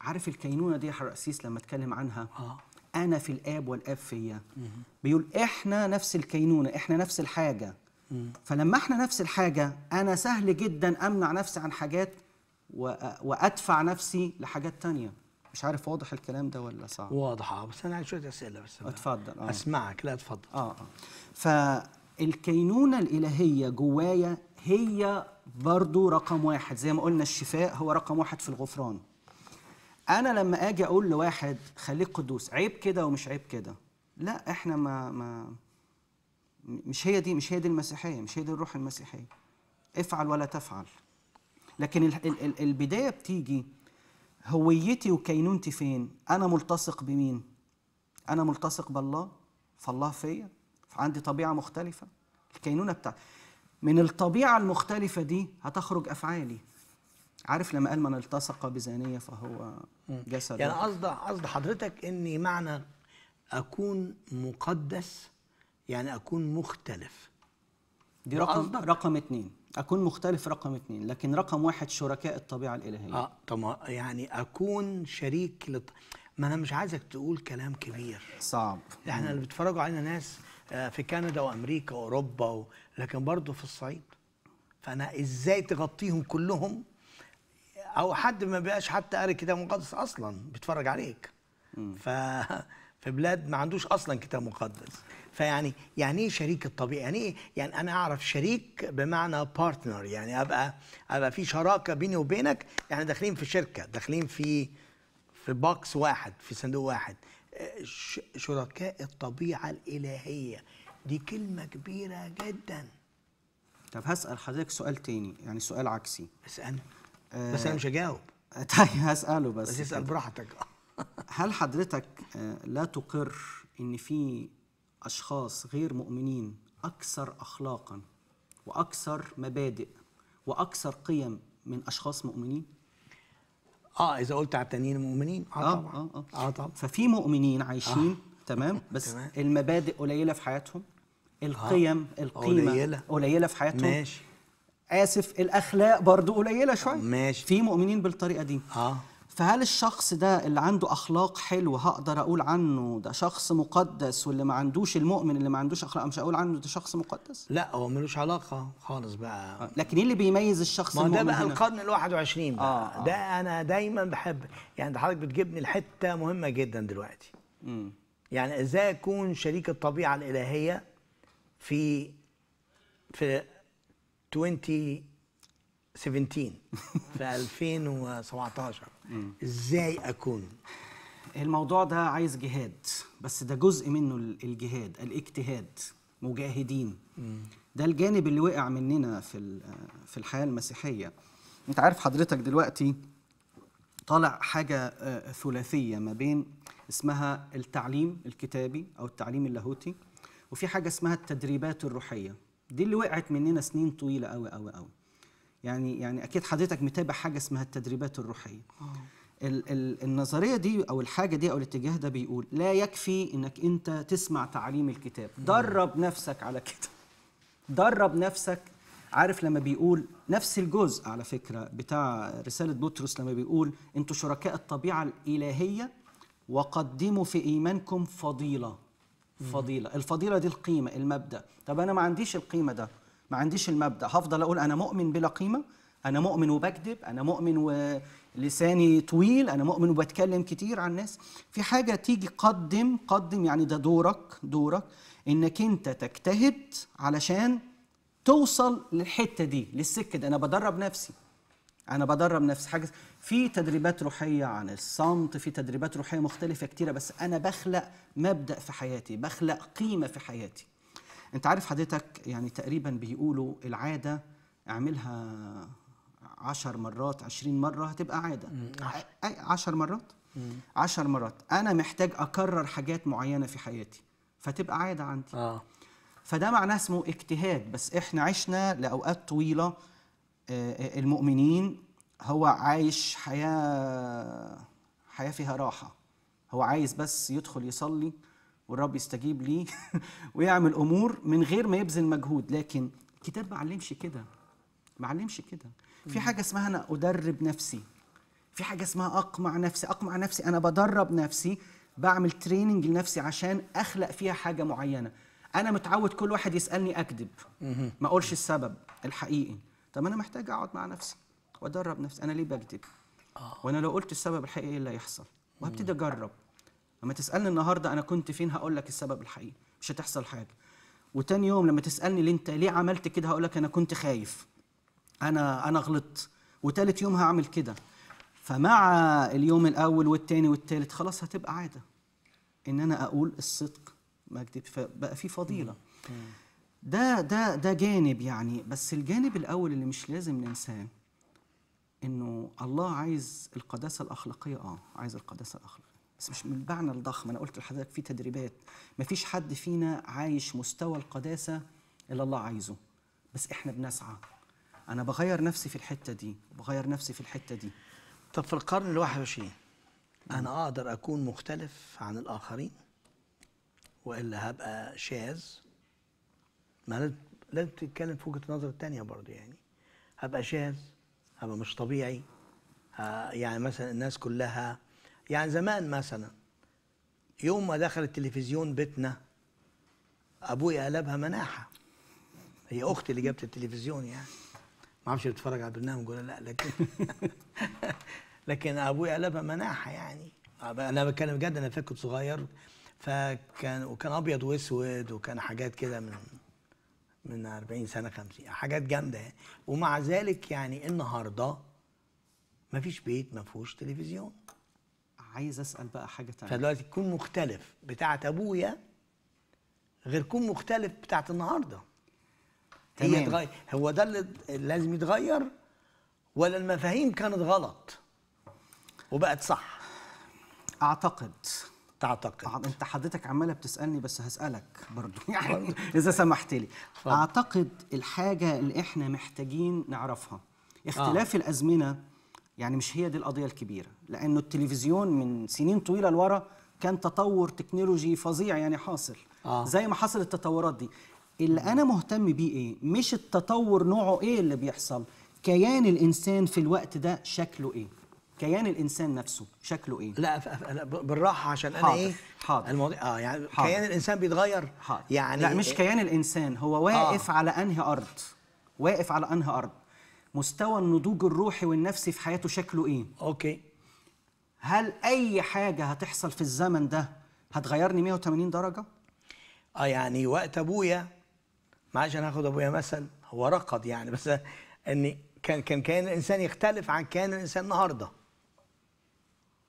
عارف الكينونه دي يا رئيس لما اتكلم عنها آه. انا في الاب والاب فيا بيقول احنا نفس الكينونه احنا نفس الحاجه فلما احنا نفس الحاجه انا سهل جدا امنع نفسي عن حاجات وادفع نفسي لحاجات تانية مش عارف واضح الكلام ده ولا صعب واضح اه بس انا عايز شويه اسئله بس اتفضل آه. اسمعك لا اتفضل اه اه فالكينونه الالهيه جوايا هي برضو رقم واحد زي ما قلنا الشفاء هو رقم واحد في الغفران انا لما اجي اقول لواحد خليك قدوس عيب كده ومش عيب كده لا احنا ما ما مش هي دي مش هي دي المسيحيه مش هي دي الروح المسيحيه افعل ولا تفعل لكن البدايه بتيجي هويتي وكينونتي فين انا ملتصق بمين انا ملتصق بالله فالله فيا فعندي طبيعه مختلفه الكينونه بتاعتي من الطبيعه المختلفه دي هتخرج افعالي عارف لما قال من التصق بزانيه فهو جسد يعني قصد قصد حضرتك اني معنى اكون مقدس يعني اكون مختلف دي رقم رقم اثنين اكون مختلف رقم اثنين لكن رقم واحد شركاء الطبيعه الالهيه اه طب يعني اكون شريك لط... ما انا مش عايزك تقول كلام كبير صعب احنا اللي بيتفرجوا علينا ناس آه، في كندا وامريكا واوروبا و... لكن برضه في الصعيد فانا ازاي تغطيهم كلهم او حد ما بقاش حتى قاري الكتاب المقدس اصلا بيتفرج عليك ف في بلاد ما عندوش اصلا كتاب مقدس فيعني يعني ايه شريك الطبيعي يعني ايه يعني انا اعرف شريك بمعنى بارتنر يعني ابقى ابقى في شراكه بيني وبينك يعني داخلين في شركه داخلين في في بوكس واحد في صندوق واحد شركاء الطبيعه الالهيه دي كلمه كبيره جدا طب هسال حضرتك سؤال تاني يعني سؤال عكسي اسالني بس انا مش هجاوب [LAUGHS] طيب هساله بس بس اسال براحتك [LAUGHS] هل حضرتك آه، لا تقر ان في اشخاص غير مؤمنين اكثر اخلاقا واكثر مبادئ واكثر قيم من اشخاص مؤمنين اه اذا قلت على التانيين المؤمنين اه, آه, آه، طبعا اه اه, آه طبعا ففي مؤمنين عايشين آه. تمام [LAUGHS] بس تمام. المبادئ قليله في حياتهم آه. القيم آه. القيمه قليله قليله في حياتهم ماشي اسف الاخلاق برضو قليله شويه ماشي في مؤمنين بالطريقه دي اه فهل الشخص ده اللي عنده اخلاق حلوه هقدر اقول عنه ده شخص مقدس واللي ما عندوش المؤمن اللي ما عندوش اخلاق مش هقول عنه ده شخص مقدس لا هو ملوش علاقه خالص بقى آه، لكن ايه اللي بيميز الشخص ما ده بقى هنا؟ القرن ال21 بقى آه آه. ده انا دايما بحب يعني حضرتك بتجيبني لحته مهمه جدا دلوقتي م. يعني ازاي اكون شريك الطبيعه الالهيه في في 2017 [LAUGHS] في 2017 ازاي اكون الموضوع ده عايز جهاد بس ده جزء منه الجهاد الاجتهاد مجاهدين ده الجانب اللي وقع مننا في في الحياه المسيحيه انت عارف حضرتك دلوقتي طالع حاجه آه، ثلاثيه ما بين اسمها التعليم الكتابي او التعليم اللاهوتي وفي حاجه اسمها التدريبات الروحيه دي اللي وقعت مننا سنين طويله قوي قوي قوي يعني يعني اكيد حضرتك متابع حاجه اسمها التدريبات الروحيه آه. ال ال النظريه دي او الحاجه دي او الاتجاه ده بيقول لا يكفي انك انت تسمع تعاليم الكتاب درب نفسك على كده درب نفسك عارف لما بيقول نفس الجزء على فكره بتاع رساله بطرس لما بيقول انتوا شركاء الطبيعه الالهيه وقدموا في ايمانكم فضيله فضيله الفضيله دي القيمه المبدا طب انا ما عنديش القيمه ده ما عنديش المبدا هفضل اقول انا مؤمن بلا قيمه انا مؤمن وبكذب انا مؤمن ولساني طويل انا مؤمن وبتكلم كتير عن الناس في حاجه تيجي قدم قدم يعني ده دورك دورك انك انت تجتهد علشان توصل للحته دي للسكه دي انا بدرب نفسي انا بدرب نفسي حاجه في تدريبات روحيه عن الصمت في تدريبات روحيه مختلفه كتيره بس انا بخلق مبدا في حياتي بخلق قيمه في حياتي انت عارف حضرتك يعني تقريبا بيقولوا العاده اعملها عشر مرات عشرين مرة هتبقى عادة أي عشر مرات مم. عشر مرات أنا محتاج أكرر حاجات معينة في حياتي فتبقى عادة عندي آه. فده معناه اسمه اجتهاد بس إحنا عشنا لأوقات طويلة المؤمنين هو عايش حياة حياة فيها راحة هو عايز بس يدخل يصلي والرب يستجيب ليه [LAUGHS] ويعمل أمور من غير ما يبذل مجهود لكن الكتاب ما علمش كده ما علمش كده في حاجة اسمها أنا أدرب نفسي في حاجة اسمها أقمع نفسي أقمع نفسي أنا بدرب نفسي بعمل تريننج لنفسي عشان أخلق فيها حاجة معينة أنا متعود كل واحد يسألني أكذب ما أقولش السبب الحقيقي طب انا محتاج اقعد مع نفسي وادرب نفسي انا ليه بكذب آه. وانا لو قلت السبب الحقيقي ايه اللي هيحصل وهبتدي اجرب لما تسالني النهارده انا كنت فين هقول لك السبب الحقيقي مش هتحصل حاجه وتاني يوم لما تسالني ليه انت ليه عملت كده هقول لك انا كنت خايف انا انا غلطت وتالت يوم هعمل كده فمع اليوم الاول والتاني والتالت خلاص هتبقى عاده ان انا اقول الصدق ما فبقى في فضيله ده ده ده جانب يعني بس الجانب الاول اللي مش لازم ننساه انه الله عايز القداسه الاخلاقيه اه عايز القداسه الاخلاقيه بس مش من المعنى الضخم انا قلت لحضرتك في تدريبات مفيش حد فينا عايش مستوى القداسه اللي الله عايزه بس احنا بنسعى انا بغير نفسي في الحته دي بغير نفسي في الحته دي طب في القرن ال21 نعم. انا اقدر اكون مختلف عن الاخرين والا هبقى شاذ ما لازم تتكلم في وجهه النظر الثانيه برضه يعني هبقى شاذ هبقى مش طبيعي يعني مثلا الناس كلها يعني زمان مثلا يوم ما دخل التلفزيون بيتنا ابويا قلبها مناحه هي اختي اللي جابت التلفزيون يعني ما اعرفش بتتفرج على البرنامج ولا لا لكن [LAUGHS] لكن ابويا قلبها مناحه يعني انا بتكلم بجد انا فاكر كنت صغير فكان وكان ابيض واسود وكان حاجات كده من من 40 سنه 50 حاجات جامده يعني ومع ذلك يعني النهارده مفيش بيت ما فيهوش تلفزيون عايز اسال بقى حاجه ثانيه فدلوقتي تكون مختلف بتاعه ابويا غير كون مختلف بتاعه النهارده تمام. هي تغير. هو ده اللي لازم يتغير ولا المفاهيم كانت غلط وبقت صح اعتقد تعتقد انت حضرتك عماله بتسالني بس هسالك برضو [LAUGHS] يعني اذا سمحت لي فضل. اعتقد الحاجه اللي احنا محتاجين نعرفها اختلاف آه. الازمنه يعني مش هي دي القضيه الكبيره لانه التلفزيون من سنين طويله لورا كان تطور تكنولوجي فظيع يعني حاصل آه. زي ما حصل التطورات دي اللي انا مهتم بيه ايه مش التطور نوعه ايه اللي بيحصل كيان الانسان في الوقت ده شكله ايه كيان الانسان نفسه شكله ايه لا بالراحه عشان انا ايه حاضر الموضوع اه يعني حاضر. كيان الانسان بيتغير حاضر. يعني لا مش إيه؟ كيان الانسان هو آه. واقف آه. على انهي ارض واقف على انهي ارض مستوى النضوج الروحي والنفسي في حياته شكله ايه اوكي هل اي حاجه هتحصل في الزمن ده هتغيرني 180 درجه اه يعني وقت ابويا معلش انا هاخد ابويا مثل هو رقد يعني بس ان كان كان كيان الانسان يختلف عن كيان الانسان النهارده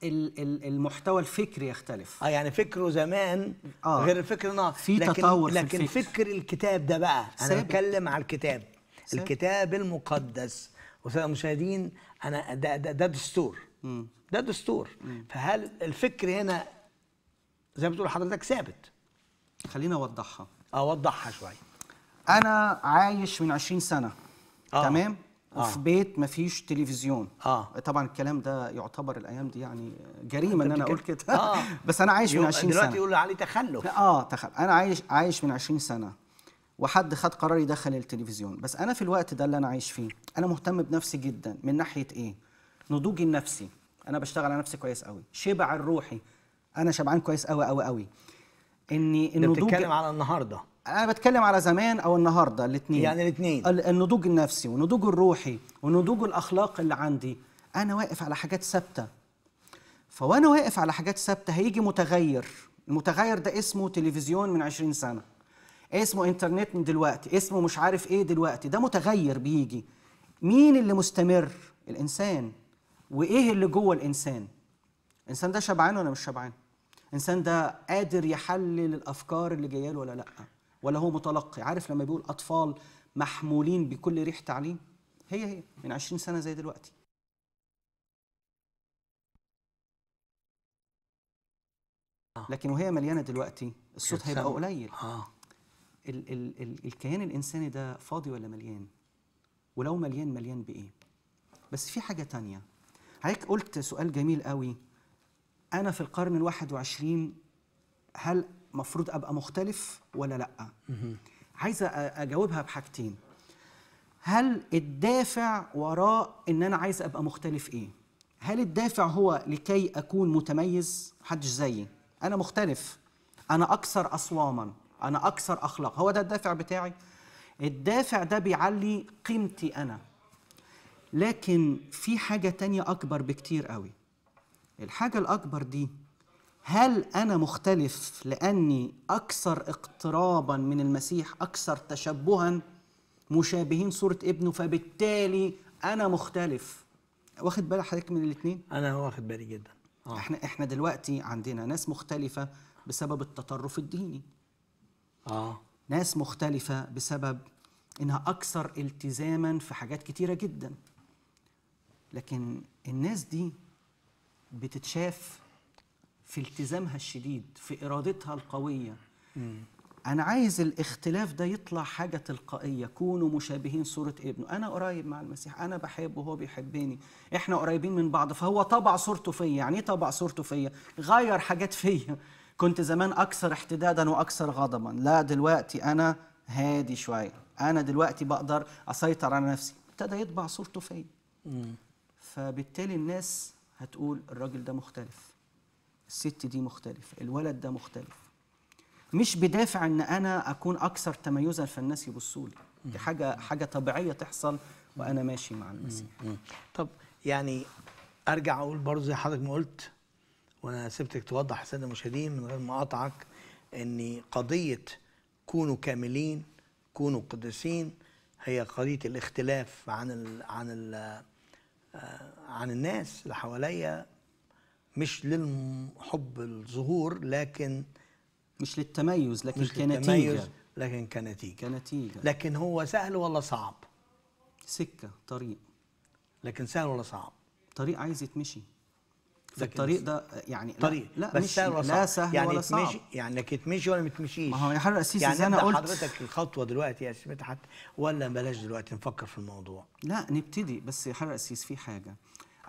المحتوى الفكري يختلف اه يعني فكره زمان آه. غير فكرنا نعم. في لكن تطور لكن في الفكر. فكر الكتاب ده بقى انا بتكلم على الكتاب سابق. الكتاب المقدس وسادة المشاهدين انا ده, ده, ده دستور م. ده دستور م. فهل الفكر هنا زي ما بتقول حضرتك ثابت خليني اوضحها اوضحها شويه انا عايش من 20 سنه آه. تمام وفي آه. بيت مفيش تلفزيون آه. طبعا الكلام ده يعتبر الايام دي يعني جريمه ان انا اقول كده آه. [LAUGHS] بس انا عايش من 20 سنه دلوقتي يقول عليه تخلف اه تخلف انا عايش عايش من 20 سنه وحد خد قرار يدخل التلفزيون بس انا في الوقت ده اللي انا عايش فيه انا مهتم بنفسي جدا من ناحيه ايه نضوجي النفسي انا بشتغل على نفسي كويس قوي شبع الروحي انا شبعان كويس قوي قوي قوي اني النضوج بتتكلم على النهارده انا بتكلم على زمان او النهارده الاثنين يعني الاثنين النضوج النفسي والنضوج الروحي والنضوج الاخلاقي اللي عندي انا واقف على حاجات ثابته فوانا واقف على حاجات ثابته هيجي متغير المتغير ده اسمه تلفزيون من 20 سنه اسمه انترنت من دلوقتي اسمه مش عارف ايه دلوقتي ده متغير بيجي مين اللي مستمر الانسان وايه اللي جوه الانسان الانسان ده شبعان ولا مش شبعان الانسان ده قادر يحلل الافكار اللي جايه له ولا لا ولا هو متلقي عارف لما بيقول أطفال محمولين بكل ريح تعليم هي هي من 20 سنة زي دلوقتي آه. لكن وهي مليانة دلوقتي الصوت هيبقى قليل آه. ال ال ال الكيان الإنساني ده فاضي ولا مليان ولو مليان مليان بإيه بس في حاجة تانية حضرتك قلت سؤال جميل قوي أنا في القرن الواحد وعشرين هل مفروض ابقى مختلف ولا لا عايزه اجاوبها بحاجتين هل الدافع وراء ان انا عايز ابقى مختلف ايه هل الدافع هو لكي اكون متميز محدش زيي انا مختلف انا اكثر اصواما انا اكثر اخلاق هو ده الدافع بتاعي الدافع ده بيعلي قيمتي انا لكن في حاجه تانية اكبر بكتير قوي الحاجه الاكبر دي هل انا مختلف لاني اكثر اقترابا من المسيح اكثر تشبها مشابهين صوره ابنه فبالتالي انا مختلف واخد بال حضرتك من الاثنين انا واخد بالي جدا آه. احنا احنا دلوقتي عندنا ناس مختلفه بسبب التطرف الديني اه ناس مختلفه بسبب انها اكثر التزاما في حاجات كتيره جدا لكن الناس دي بتتشاف في التزامها الشديد في إرادتها القوية م. أنا عايز الاختلاف ده يطلع حاجة تلقائية كونوا مشابهين صورة ابنه أنا قريب مع المسيح أنا بحبه وهو بيحبني إحنا قريبين من بعض فهو طبع صورته فيا يعني إيه طبع صورته فيا غير حاجات فيا كنت زمان أكثر احتدادا وأكثر غضبا لا دلوقتي أنا هادي شوية أنا دلوقتي بقدر أسيطر على نفسي ابتدى يطبع صورته فيا فبالتالي الناس هتقول الراجل ده مختلف الست دي مختلفه الولد ده مختلف مش بدافع ان انا اكون اكثر تميزا فالناس يبصوا لي دي حاجه حاجه طبيعيه تحصل وانا ماشي مع المسيح طب يعني ارجع اقول برضه زي حضرتك ما قلت وانا سبتك توضح الساده المشاهدين من غير ما اقاطعك ان قضيه كونوا كاملين كونوا قدسين هي قضيه الاختلاف عن ال عن ال آه، عن الناس اللي حواليا مش للحب الظهور لكن مش للتميز لكن مش كنتيجة للتميز لكن كنتيجة كنتيجة لكن هو سهل ولا صعب؟ سكة طريق لكن سهل ولا صعب؟ طريق عايز يتمشي الطريق ده يعني طريق لا, لا بس مش سهل ولا صعب. لا سهل يعني ولا صعب تمشي يعني لك تمشي ولا ما تمشيش ما هو يا يعني حضرتك اسيسي يعني انا قلت حضرتك الخطوه دلوقتي يا حتى ولا بلاش دلوقتي نفكر في الموضوع لا نبتدي بس يا حضرتك اسيس في حاجه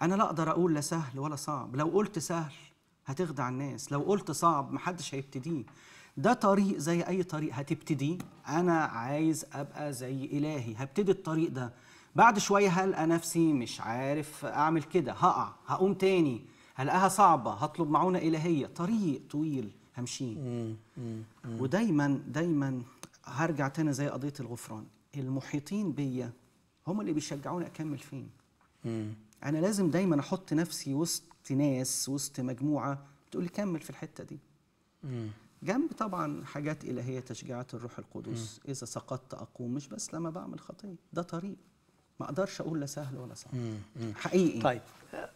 انا لا اقدر اقول لا سهل ولا صعب لو قلت سهل هتخدع الناس لو قلت صعب محدش هيبتديه ده طريق زي اي طريق هتبتديه انا عايز ابقى زي الهي هبتدي الطريق ده بعد شويه هلقى نفسي مش عارف اعمل كده هقع هقوم تاني هلقاها صعبه هطلب معونه الهيه طريق طويل همشيه ودايما دايما هرجع تاني زي قضيه الغفران المحيطين بيا هم اللي بيشجعوني اكمل فين انا لازم دايما احط نفسي وسط ناس وسط مجموعه بتقول لي كمل في الحته دي جنب طبعا حاجات الهيه تشجيعات الروح القدس اذا سقطت اقوم مش بس لما بعمل خطيه ده طريق ما اقدرش اقول لا سهل ولا صعب حقيقي طيب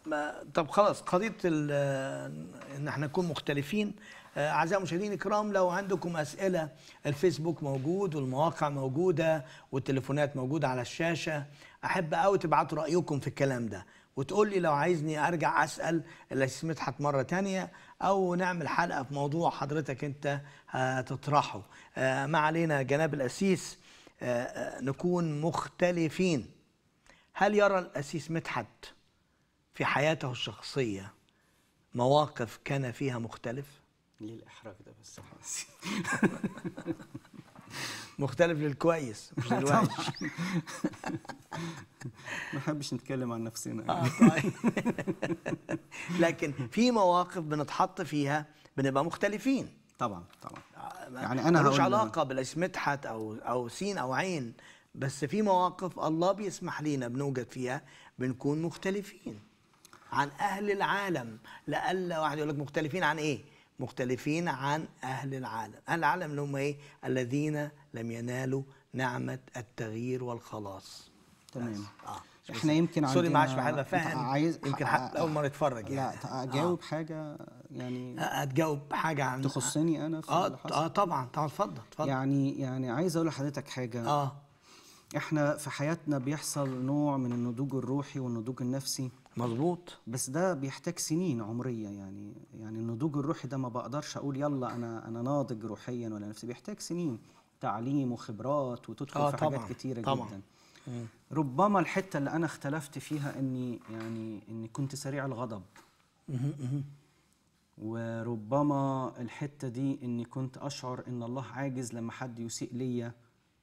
ما طب خلاص قضيه ان احنا نكون مختلفين آه، اعزائي المشاهدين الكرام لو عندكم اسئله الفيسبوك موجود والمواقع موجوده والتليفونات موجوده على الشاشه احب قوي تبعتوا رايكم في الكلام ده وتقول لي لو عايزني ارجع اسال الاسيس مدحت مره تانية او نعمل حلقه في موضوع حضرتك انت هتطرحه آه، ما علينا جناب الاسيس آه، آه، نكون مختلفين هل يرى الاسيس مدحت في حياته الشخصيه مواقف كان فيها مختلف ليه الاحراج ده بس [LAUGHS] مختلف للكويس مش [LAUGHS] للوحش [LAUGHS] ما حبش نتكلم عن نفسنا آه طيب. [LAUGHS] لكن في مواقف بنتحط فيها بنبقى مختلفين طبعا طبعا آه، يعني انا مش علاقه بالاس مدحت او او سين او عين بس في مواقف الله بيسمح لينا بنوجد فيها بنكون مختلفين عن اهل العالم لألا واحد يقول لك مختلفين عن ايه؟ مختلفين عن أهل العالم أهل العالم اللي هم إيه؟ الذين لم ينالوا نعمة التغيير والخلاص تمام آه. احنا يمكن عندنا سوري معلش بحب افهم عايز يمكن حتى اول مره اتفرج يعني لا آه. اجاوب آه. حاجه يعني هتجاوب حاجه عن تخصني انا في اه اه طبعا طبعا اتفضل اتفضل يعني يعني عايز اقول لحضرتك حاجه اه احنا في حياتنا بيحصل نوع من النضوج الروحي والنضوج النفسي مظبوط بس ده بيحتاج سنين عمريه يعني يعني النضوج الروحي ده ما بقدرش اقول يلا انا انا ناضج روحيا ولا نفسي بيحتاج سنين تعليم وخبرات وتدخل آه في طبعًا حاجات كتيره طبعًا جدا ربما الحته اللي انا اختلفت فيها اني يعني اني كنت سريع الغضب وربما الحته دي اني كنت اشعر ان الله عاجز لما حد يسيء ليا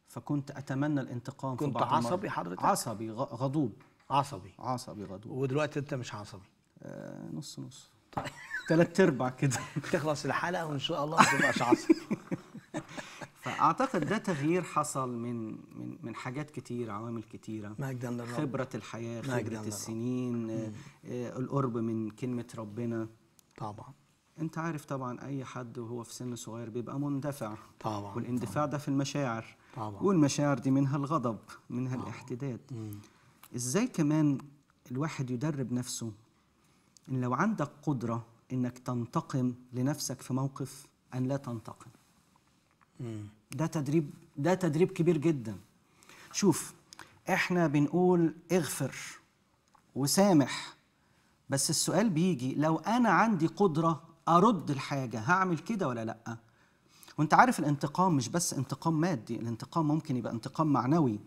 فكنت اتمنى الانتقام كنت في بعض عصبي حضرتك عصبي غضوب عصبي عصبي غضوب ودلوقتي انت مش عصبي آه، نص نص طيب ثلاث ارباع كده [LAUGHS] تخلص الحلقه وان شاء الله ما تبقاش عصبي [LAUGHS] فاعتقد ده تغيير حصل من من من حاجات كتير عوامل كتيره مجدا خبره الحياه خبره السنين آه، آه، القرب من كلمه ربنا طبعا انت عارف طبعا اي حد وهو في سن صغير بيبقى مندفع طبعا والاندفاع طبعا. ده في المشاعر طبعا والمشاعر دي منها الغضب منها طبعا. الاحتداد مم. ازاي كمان الواحد يدرب نفسه ان لو عندك قدره انك تنتقم لنفسك في موقف ان لا تنتقم ده تدريب ده تدريب كبير جدا شوف احنا بنقول اغفر وسامح بس السؤال بيجي لو انا عندي قدره ارد الحاجه هعمل كده ولا لا وانت عارف الانتقام مش بس انتقام مادي الانتقام ممكن يبقى انتقام معنوي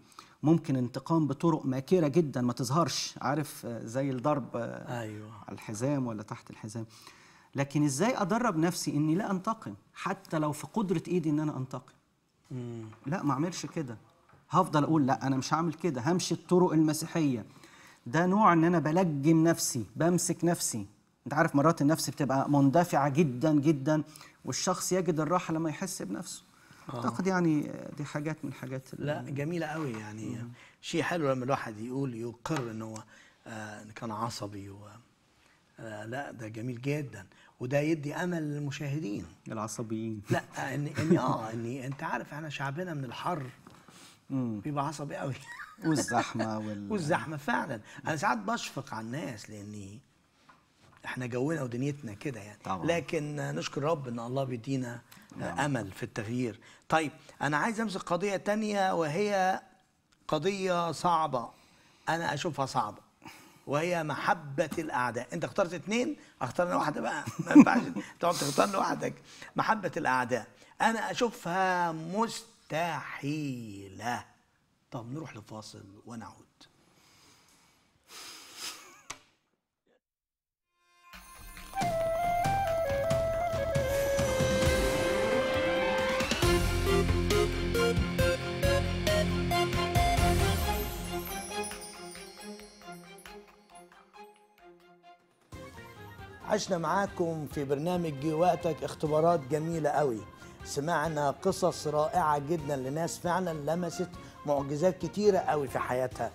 ممكن انتقام بطرق ماكره جدا ما تظهرش عارف آه، زي الضرب آه، ايوه على الحزام ولا تحت الحزام لكن ازاي ادرب نفسي اني لا انتقم حتى لو في قدره ايدي ان انا انتقم لا ما اعملش كده هفضل اقول لا انا مش هعمل كده همشي الطرق المسيحيه ده نوع ان انا بلجم نفسي بمسك نفسي انت عارف مرات النفس بتبقى مندفعه جدا جدا والشخص يجد الراحه لما يحس بنفسه اعتقد آه. يعني دي حاجات من حاجات لا جميله قوي يعني شيء حلو لما الواحد يقول يقر آه، ان هو كان عصبي و آه، لا ده جميل جدا وده يدي امل للمشاهدين العصبيين لا ان [LAUGHS] ان اه ان انت عارف احنا شعبنا من الحر بيبقى عصبي قوي والزحمه [LAUGHS] وال... والزحمه فعلا انا ساعات بشفق على الناس لاني احنا جونا ودنيتنا كده يعني طبعا. لكن نشكر رب ان الله بيدينا نعم. امل في التغيير طيب انا عايز امسك قضيه تانية وهي قضيه صعبه انا اشوفها صعبه وهي محبة الأعداء، أنت اخترت اثنين، اخترنا واحدة بقى، [LAUGHS] ما ينفعش تقعد تختار لوحدك. محبة الأعداء، أنا أشوفها مستحيلة. طب نروح لفاصل ونعود. عشنا معاكم في برنامج جي وقتك اختبارات جميلة قوي سمعنا قصص رائعة جدا لناس فعلا لمست معجزات كتيرة قوي في حياتها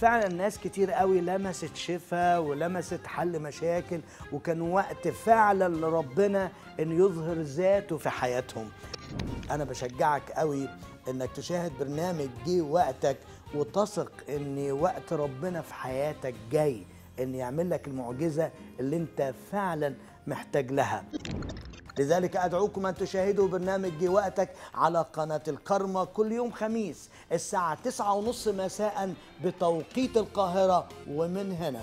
فعلا ناس كتير قوي لمست شفا ولمست حل مشاكل وكان وقت فعلا لربنا ان يظهر ذاته في حياتهم انا بشجعك قوي انك تشاهد برنامج جه وقتك وتثق ان وقت ربنا في حياتك جاي ان يعمل لك المعجزه اللي انت فعلا محتاج لها لذلك أدعوكم أن تشاهدوا برنامج دي وقتك على قناة الكرمة كل يوم خميس الساعة تسعة ونص مساء بتوقيت القاهرة ومن هنا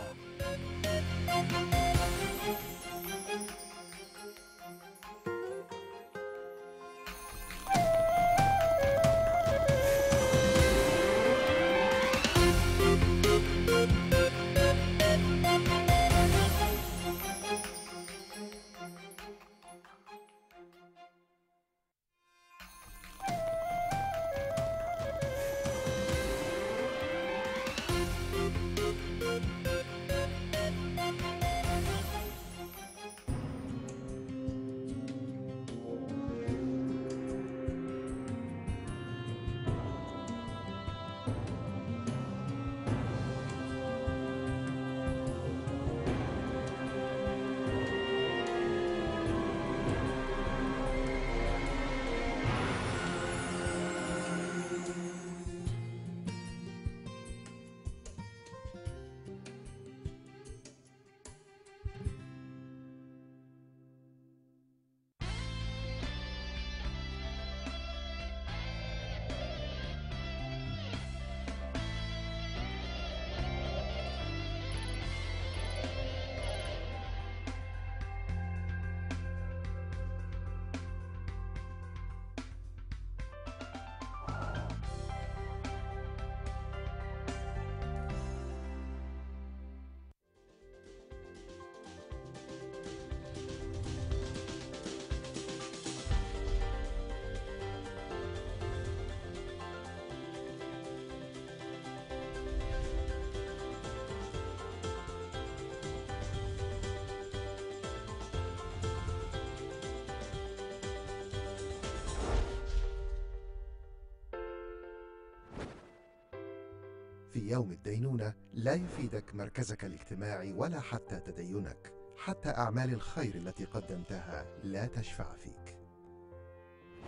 في يوم الدينونة لا يفيدك مركزك الاجتماعي ولا حتى تدينك حتى أعمال الخير التي قدمتها لا تشفع فيك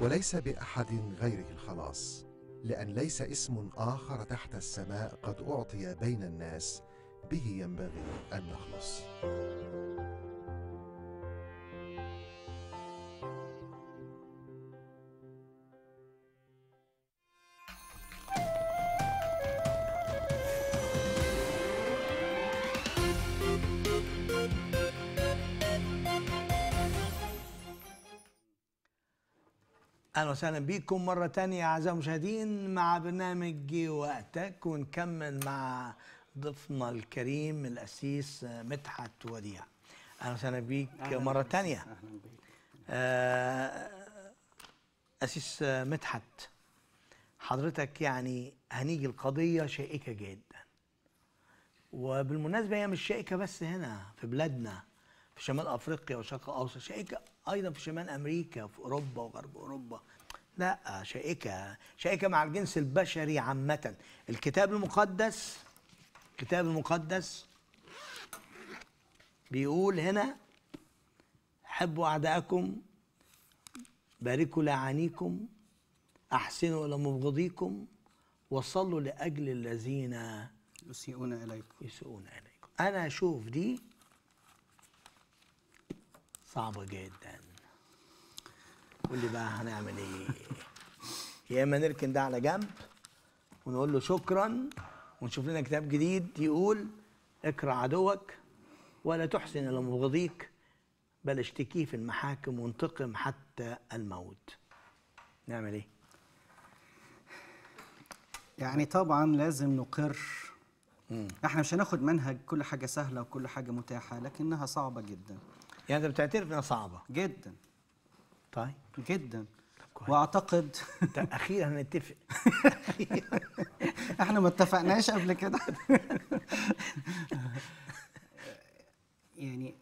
وليس بأحد غيره الخلاص لأن ليس اسم آخر تحت السماء قد أعطي بين الناس به ينبغي أن نخلص اهلا وسهلا بيكم مره تانية اعزائي المشاهدين مع برنامج وقتك ونكمل مع ضيفنا الكريم الاسيس مدحت وديع اهلا وسهلا بيك مره ثانية. تانية اهلا بيك آه، اسيس مدحت حضرتك يعني هنيجي القضيه شائكه جدا وبالمناسبه هي مش شائكه بس هنا في بلادنا في شمال افريقيا والشرق الاوسط شائكه ايضا في شمال امريكا في اوروبا وغرب اوروبا لا شائكه شائكه مع الجنس البشري عامه الكتاب المقدس الكتاب المقدس بيقول هنا حبوا اعدائكم باركوا لاعانيكم احسنوا الى مبغضيكم وصلوا لاجل الذين يسيئون اليكم يسيئون اليكم انا اشوف دي صعبة جدا قول لي بقى هنعمل ايه يا اما نركن ده على جنب ونقول له شكرا ونشوف لنا كتاب جديد يقول اكرع عدوك ولا تحسن الى مبغضيك بل اشتكيه في المحاكم وانتقم حتى الموت نعمل ايه يعني طبعا لازم نقر مم. احنا مش هناخد منهج كل حاجه سهله وكل حاجه متاحه لكنها صعبه جدا يعني انت بتعترف انها صعبه جدا طيب جدا كويس. واعتقد اخيرا هنتفق [LAUGHS] احنا ما اتفقناش قبل كده يعني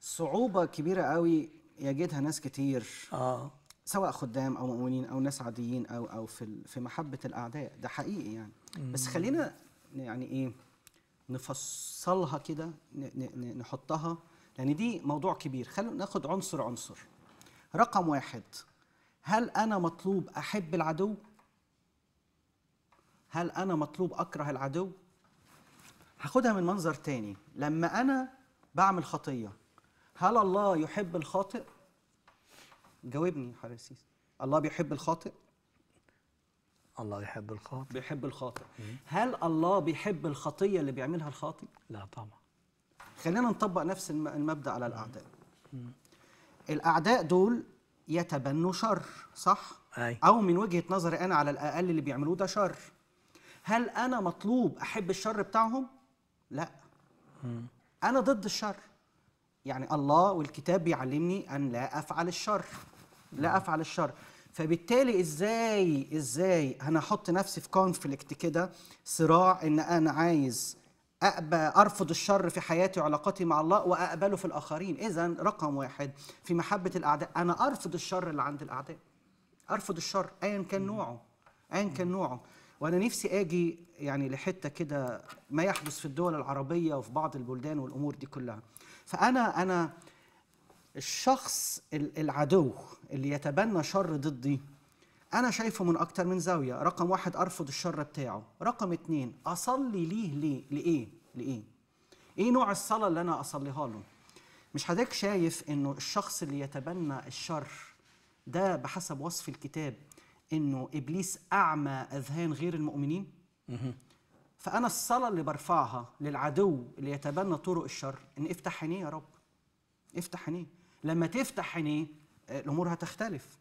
صعوبه كبيره قوي يجدها ناس كتير اه سواء خدام او مؤمنين او ناس عاديين او او في في محبه الاعداء ده حقيقي يعني بس خلينا يعني ايه نفصلها كده نحطها يعني دي موضوع كبير خلينا ناخد عنصر عنصر رقم واحد هل أنا مطلوب أحب العدو؟ هل أنا مطلوب أكره العدو؟ هاخدها من منظر تاني لما أنا بعمل خطية هل الله يحب الخاطئ؟ جاوبني حرسيس الله بيحب الخاطئ؟ الله يحب الخاطئ بيحب الخاطئ هل الله بيحب الخطية اللي بيعملها الخاطئ؟ لا طبعا خلينا نطبق نفس المبدا على الاعداء الاعداء دول يتبنوا شر صح او من وجهه نظري انا على الاقل اللي بيعملوه ده شر هل انا مطلوب احب الشر بتاعهم لا انا ضد الشر يعني الله والكتاب بيعلمني ان لا افعل الشر لا افعل الشر فبالتالي ازاي ازاي انا احط نفسي في كونفليكت كده صراع ان انا عايز أرفض الشر في حياتي وعلاقتي مع الله وأقبله في الآخرين إذا رقم واحد في محبة الأعداء أنا أرفض الشر اللي عند الأعداء أرفض الشر أيا كان نوعه أيا كان نوعه وأنا نفسي أجي يعني لحتة كده ما يحدث في الدول العربية وفي بعض البلدان والأمور دي كلها فأنا أنا الشخص العدو اللي يتبنى شر ضدي انا شايفه من اكتر من زاويه رقم واحد ارفض الشر بتاعه رقم اتنين اصلي ليه ليه لايه لايه ايه نوع الصلاه اللي انا اصليها له مش حضرتك شايف انه الشخص اللي يتبنى الشر ده بحسب وصف الكتاب انه ابليس اعمى اذهان غير المؤمنين فانا الصلاه اللي برفعها للعدو اللي يتبنى طرق الشر ان افتح عينيه يا رب افتح عينيه لما تفتح عينيه آه، الامور هتختلف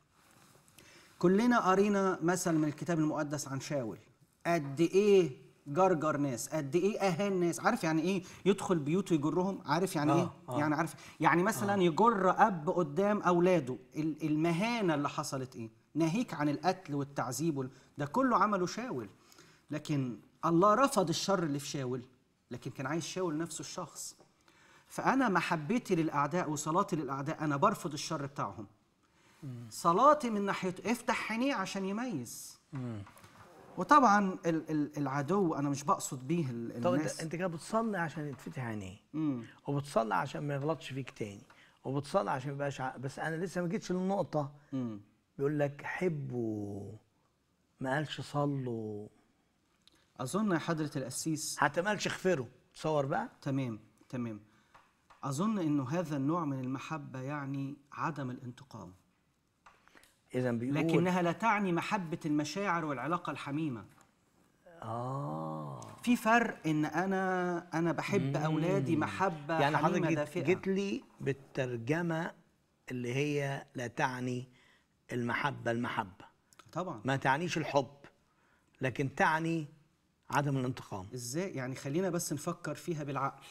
كلنا قرينا مثل من الكتاب المقدس عن شاول قد ايه جرجر ناس قد ايه اهان ناس عارف يعني ايه يدخل بيوت ويجرهم عارف يعني إيه؟ آه ايه آه يعني عارف يعني مثلا آه يجر اب قدام اولاده المهانه اللي حصلت ايه ناهيك عن القتل والتعذيب ده كله عمله شاول لكن الله رفض الشر اللي في شاول لكن كان عايز شاول نفسه الشخص فانا محبتي للاعداء وصلاتي للاعداء انا برفض الشر بتاعهم صلاتي من ناحيته افتح عينيه عشان يميز وطبعا العدو انا مش بقصد بيه الناس طب انت كده بتصلي عشان يتفتح عينيه وبتصلي عشان ما يغلطش فيك تاني وبتصلي عشان ما يبقاش بس انا لسه ما جيتش للنقطه بيقول لك حبوا ما قالش صلوا اظن يا حضره القسيس حتى ما قالش اغفروا تصور بقى تمام تمام اظن انه هذا النوع من المحبه يعني عدم الانتقام إذا بيقول لكنها لا تعني محبة المشاعر والعلاقة الحميمة آه في فرق إن أنا أنا بحب مم. أولادي محبة يعني حميمة دافئة جيت لي بالترجمة اللي هي لا تعني المحبة المحبة طبعا ما تعنيش الحب لكن تعني عدم الانتقام ازاي يعني خلينا بس نفكر فيها بالعقل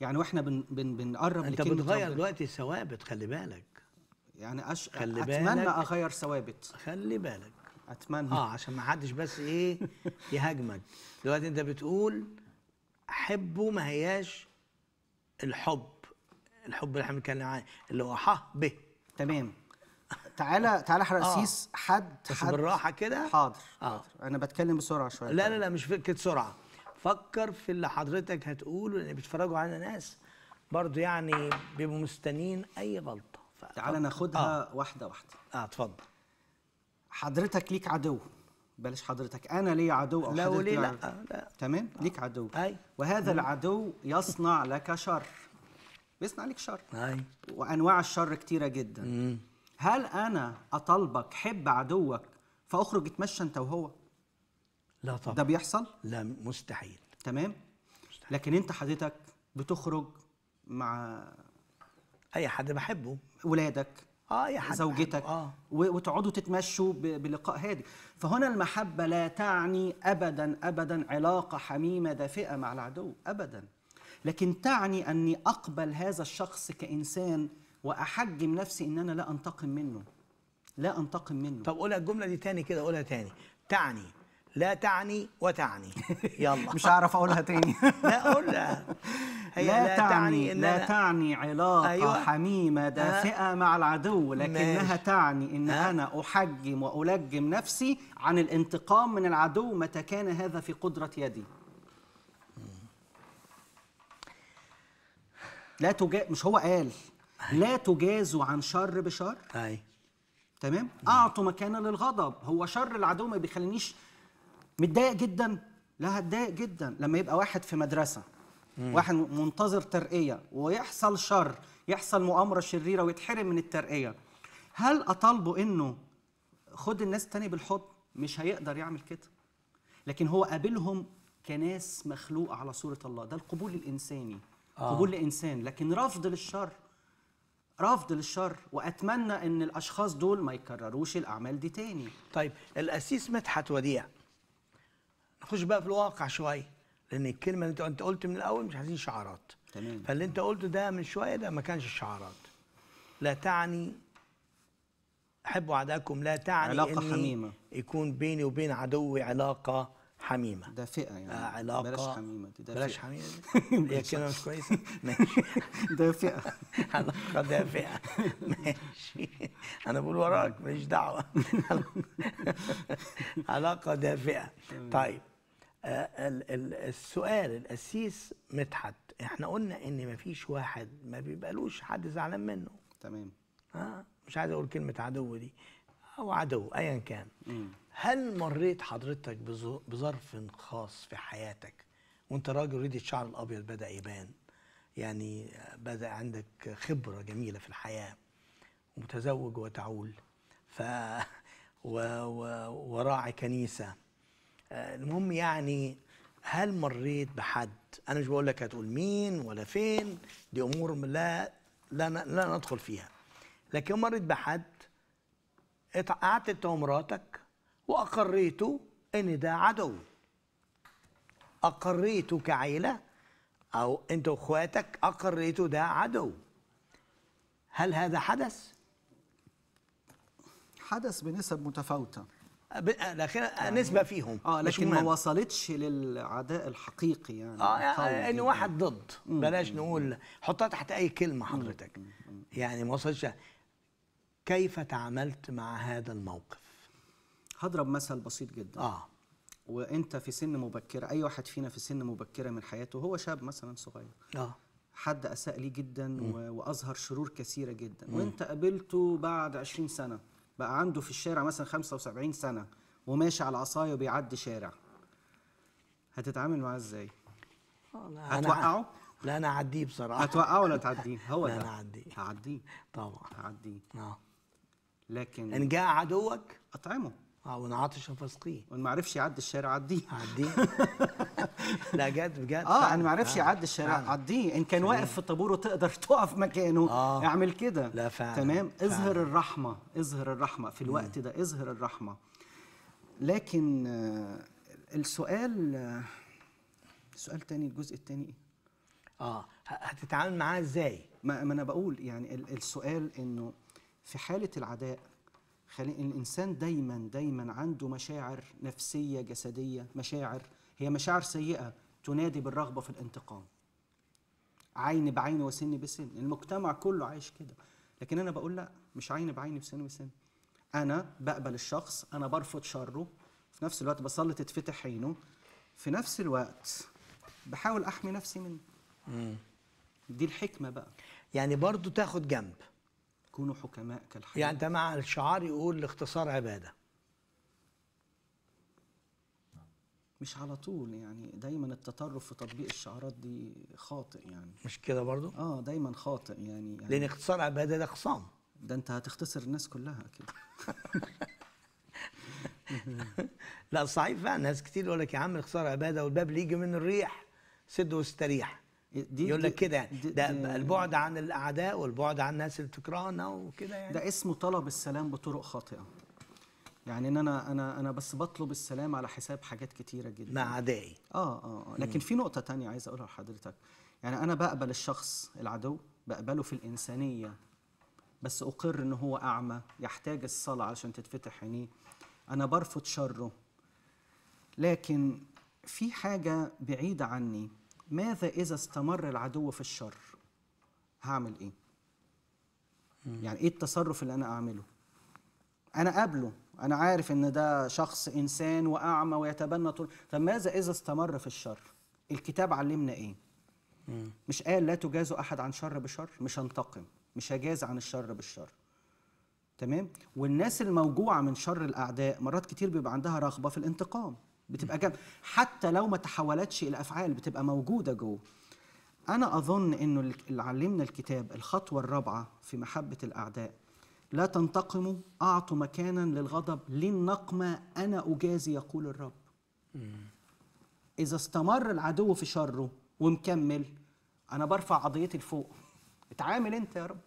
يعني واحنا بن بن بنقرب انت بتغير دلوقتي ثوابت خلي بالك يعني أش... خلي اتمنى بالك اغير ثوابت خلي بالك اتمنى اه عشان ما حدش بس ايه [LAUGHS] يهاجمك دلوقتي انت بتقول حبه ما هياش الحب الحب اللي احنا بنتكلم عنه اللي هو ح ب تمام تعالى تعالى احرق آه. حد حد بالراحه كده حاضر آه. انا بتكلم بسرعه شويه لا لا لا مش فكره سرعه فكر في اللي حضرتك هتقوله لان بيتفرجوا علينا ناس برضو يعني بيبقوا مستنين اي غلطه تعال ناخدها آه. واحده واحده اه اتفضل حضرتك ليك عدو بلاش حضرتك انا لي عدو او لا ليه لا, لا, آه، لا تمام آه. ليك عدو أي. وهذا مم. العدو يصنع لك شر بيصنع لك شر أي. وانواع الشر كتيره جدا مم. هل انا اطالبك حب عدوك فاخرج اتمشى انت وهو لا طبعا ده بيحصل لا مستحيل تمام مستحيل. لكن انت حضرتك بتخرج مع اي حد بحبه ولادك اه يا حد زوجتك آه. وتقعدوا تتمشوا بلقاء هادي فهنا المحبه لا تعني ابدا ابدا علاقه حميمه دافئه مع العدو ابدا لكن تعني اني اقبل هذا الشخص كانسان واحجم نفسي ان انا لا انتقم منه لا انتقم منه طب قولها الجمله دي تاني كده قولها تاني تعني لا تعني وتعني يلا [LAUGHS] مش هعرف اقولها تاني [LAUGHS] لا قولها [LAUGHS] هي لا, لا تعني, لا تعني علاقة أيوة حميمة دافئة آه. مع العدو لكنها ماشي. تعني إن ها. آه. أنا أحجم وألجم نفسي عن الانتقام من العدو متى كان هذا في قدرة يدي لا تجا مش هو قال لا تجازوا عن شر بشر أي. تمام اعطوا مكانا للغضب هو شر العدو ما بيخلينيش متضايق جدا لا هتضايق جدا لما يبقى واحد في مدرسه واحد منتظر ترقيه ويحصل شر يحصل مؤامره شريره ويتحرم من الترقيه هل اطالبه انه خد الناس تاني بالحب مش هيقدر يعمل كده لكن هو قابلهم كناس مخلوقه على صوره الله ده القبول الانساني آه. قبول لانسان لكن رفض للشر رفض للشر واتمنى ان الاشخاص دول ما يكرروش الاعمال دي تاني طيب الاسيس مدحت وديع نخش بقى في الواقع شويه لان الكلمه اللي انت قلت من الاول مش عايزين شعارات تمام فاللي انت قلته ده من شويه ده ما كانش شعارات لا تعني احبوا اعدائكم لا تعني علاقه إني حميمه يكون بيني وبين عدوي علاقه حميمه ده فئه يعني آه علاقه بلاش حميمه دي ده بلاش فئة. حميمه دي [LAUGHS] هي كلمه مش كويسه [LAUGHS] ماشي ده فئه [LAUGHS] علاقه ده فئه ماشي انا بقول وراك ماليش دعوه علاقه ده فئه طيب آه، السؤال القسيس مدحت احنا قلنا ان مفيش واحد ما بيبقالوش حد زعلان منه تمام ها آه، مش عايز اقول كلمه عدو دي او عدو ايا كان مم. هل مريت حضرتك بظرف خاص في حياتك وانت راجل ريدي الشعر الابيض بدا يبان يعني بدا عندك خبره جميله في الحياه ومتزوج وتعول ف [LAUGHS] و... و... وراعي كنيسه المهم يعني هل مريت بحد انا مش بقول لك هتقول مين ولا فين دي امور لا لا لا ندخل فيها لكن مريت بحد قعدت انت ومراتك واقريته ان ده عدو اقريته كعيله او انت واخواتك اقريته ده عدو هل هذا حدث حدث بنسب متفاوته لكن يعني نسبه فيهم اه لكن ما وصلتش للعداء الحقيقي يعني اه يعني ان واحد ضد بلاش نقول حطها تحت اي كلمه حضرتك يعني ما وصلتش كيف تعاملت مع هذا الموقف هضرب مثل بسيط جدا اه وانت في سن مبكره اي واحد فينا في سن مبكره من حياته هو شاب مثلا صغير اه حد اساء لي جدا واظهر شرور كثيره جدا وانت قابلته بعد 20 سنه بقى عنده في الشارع مثلا 75 سنه وماشي على عصايه وبيعدي شارع هتتعامل معاه ازاي؟ هتوقعه؟ آه، لا انا اعديه بصراحه هتوقعه ولا تعديه؟ [LAUGHS] هو ده انا اعديه هعديه طبعا هعديه اه لكن ان جاء عدوك اطعمه اه وانعطش فاسقيه وما عرفش يعدي الشارع عديه عديه [LAUGHS] لا جد بجد اه انا ما عرفش يعدي الشارع عديه ان كان واقف في الطابور وتقدر [LAUGHS] تقف مكانه آه. اعمل كده لا فعلا تمام فعلا. اظهر الرحمه اظهر الرحمه في الوقت ده اظهر الرحمه لكن آه، السؤال آه، السؤال تاني الجزء التاني ايه اه هتتعامل معاه ازاي ما انا بقول يعني السؤال انه في حاله العداء خلي الانسان دايما دايما عنده مشاعر نفسيه جسديه مشاعر هي مشاعر سيئه تنادي بالرغبه في الانتقام عين بعين وسن بسن المجتمع كله عايش كده لكن انا بقول لا مش عين بعين وسن بسن انا بقبل الشخص انا برفض شره في نفس الوقت بصلي تتفتح عينه في نفس الوقت بحاول احمي نفسي منه دي الحكمه بقى يعني برضو تاخد جنب كونوا حكماء كالحياة يعني أنت مع الشعار يقول الاختصار عبادة مش على طول يعني دايما التطرف في تطبيق الشعارات دي خاطئ يعني مش كده برضو؟ اه دايما خاطئ يعني, يعني لأن اختصار عبادة ده خصام ده أنت هتختصر الناس كلها كده [LAUGHS] لا صحيح فعلا ناس كتير يقول لك يا عم اختصار عبادة والباب اللي يجي من الريح سد واستريح دي يقول لك كده يعني ده البعد عن الاعداء والبعد عن الناس اللي بتكرهنا وكده يعني ده اسمه طلب السلام بطرق خاطئه يعني ان انا انا انا بس بطلب السلام على حساب حاجات كتيره جدا مع اعدائي آه, اه اه لكن في نقطه تانية عايز اقولها لحضرتك يعني انا بقبل الشخص العدو بقبله في الانسانيه بس اقر ان هو اعمى يحتاج الصلاه عشان تتفتح عينيه انا برفض شره لكن في حاجه بعيده عني ماذا إذا استمر العدو في الشر هعمل إيه يعني إيه التصرف اللي أنا أعمله أنا قابله أنا عارف إن ده شخص إنسان وأعمى ويتبنى طول طب ماذا إذا استمر في الشر الكتاب علمنا إيه مش قال لا تجازوا أحد عن شر بشر مش هنتقم مش هجاز عن الشر بالشر تمام والناس الموجوعه من شر الاعداء مرات كتير بيبقى عندها رغبه في الانتقام بتبقى جنب حتى لو ما تحولتش الى افعال بتبقى موجوده جوه انا اظن انه اللي علمنا الكتاب الخطوه الرابعه في محبه الاعداء لا تنتقموا اعطوا مكانا للغضب للنقمه انا اجازي يقول الرب اذا استمر العدو في شره ومكمل انا برفع قضيتي لفوق اتعامل انت يا رب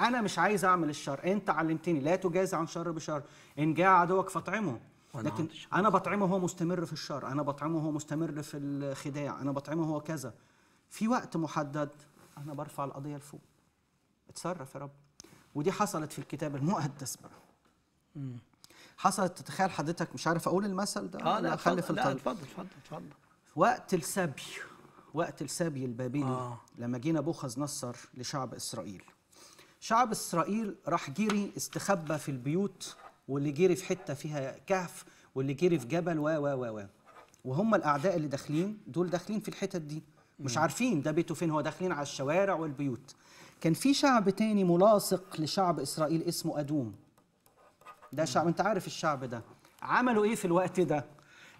انا مش عايز اعمل الشر انت علمتني لا تجازي عن شر بشر ان جاء عدوك فاطعمه لكن انا بطعمه هو مستمر في الشر انا بطعمه هو مستمر في الخداع انا بطعمه هو كذا في وقت محدد انا برفع القضيه لفوق اتصرف يا رب ودي حصلت في الكتاب المقدس بقى حصلت تتخيل حضرتك مش عارف اقول المثل ده اه لا خلي في لا اتفضل اتفضل اتفضل وقت السبي وقت السبي البابلي آه. لما جينا بوخذ نصر لشعب اسرائيل شعب اسرائيل راح جري استخبى في البيوت واللي جري في حته فيها كهف واللي جري في جبل و و و و وهم الاعداء اللي داخلين دول داخلين في الحتت دي مش عارفين ده بيته فين هو داخلين على الشوارع والبيوت كان في شعب تاني ملاصق لشعب اسرائيل اسمه ادوم ده شعب انت عارف الشعب ده عملوا ايه في الوقت ده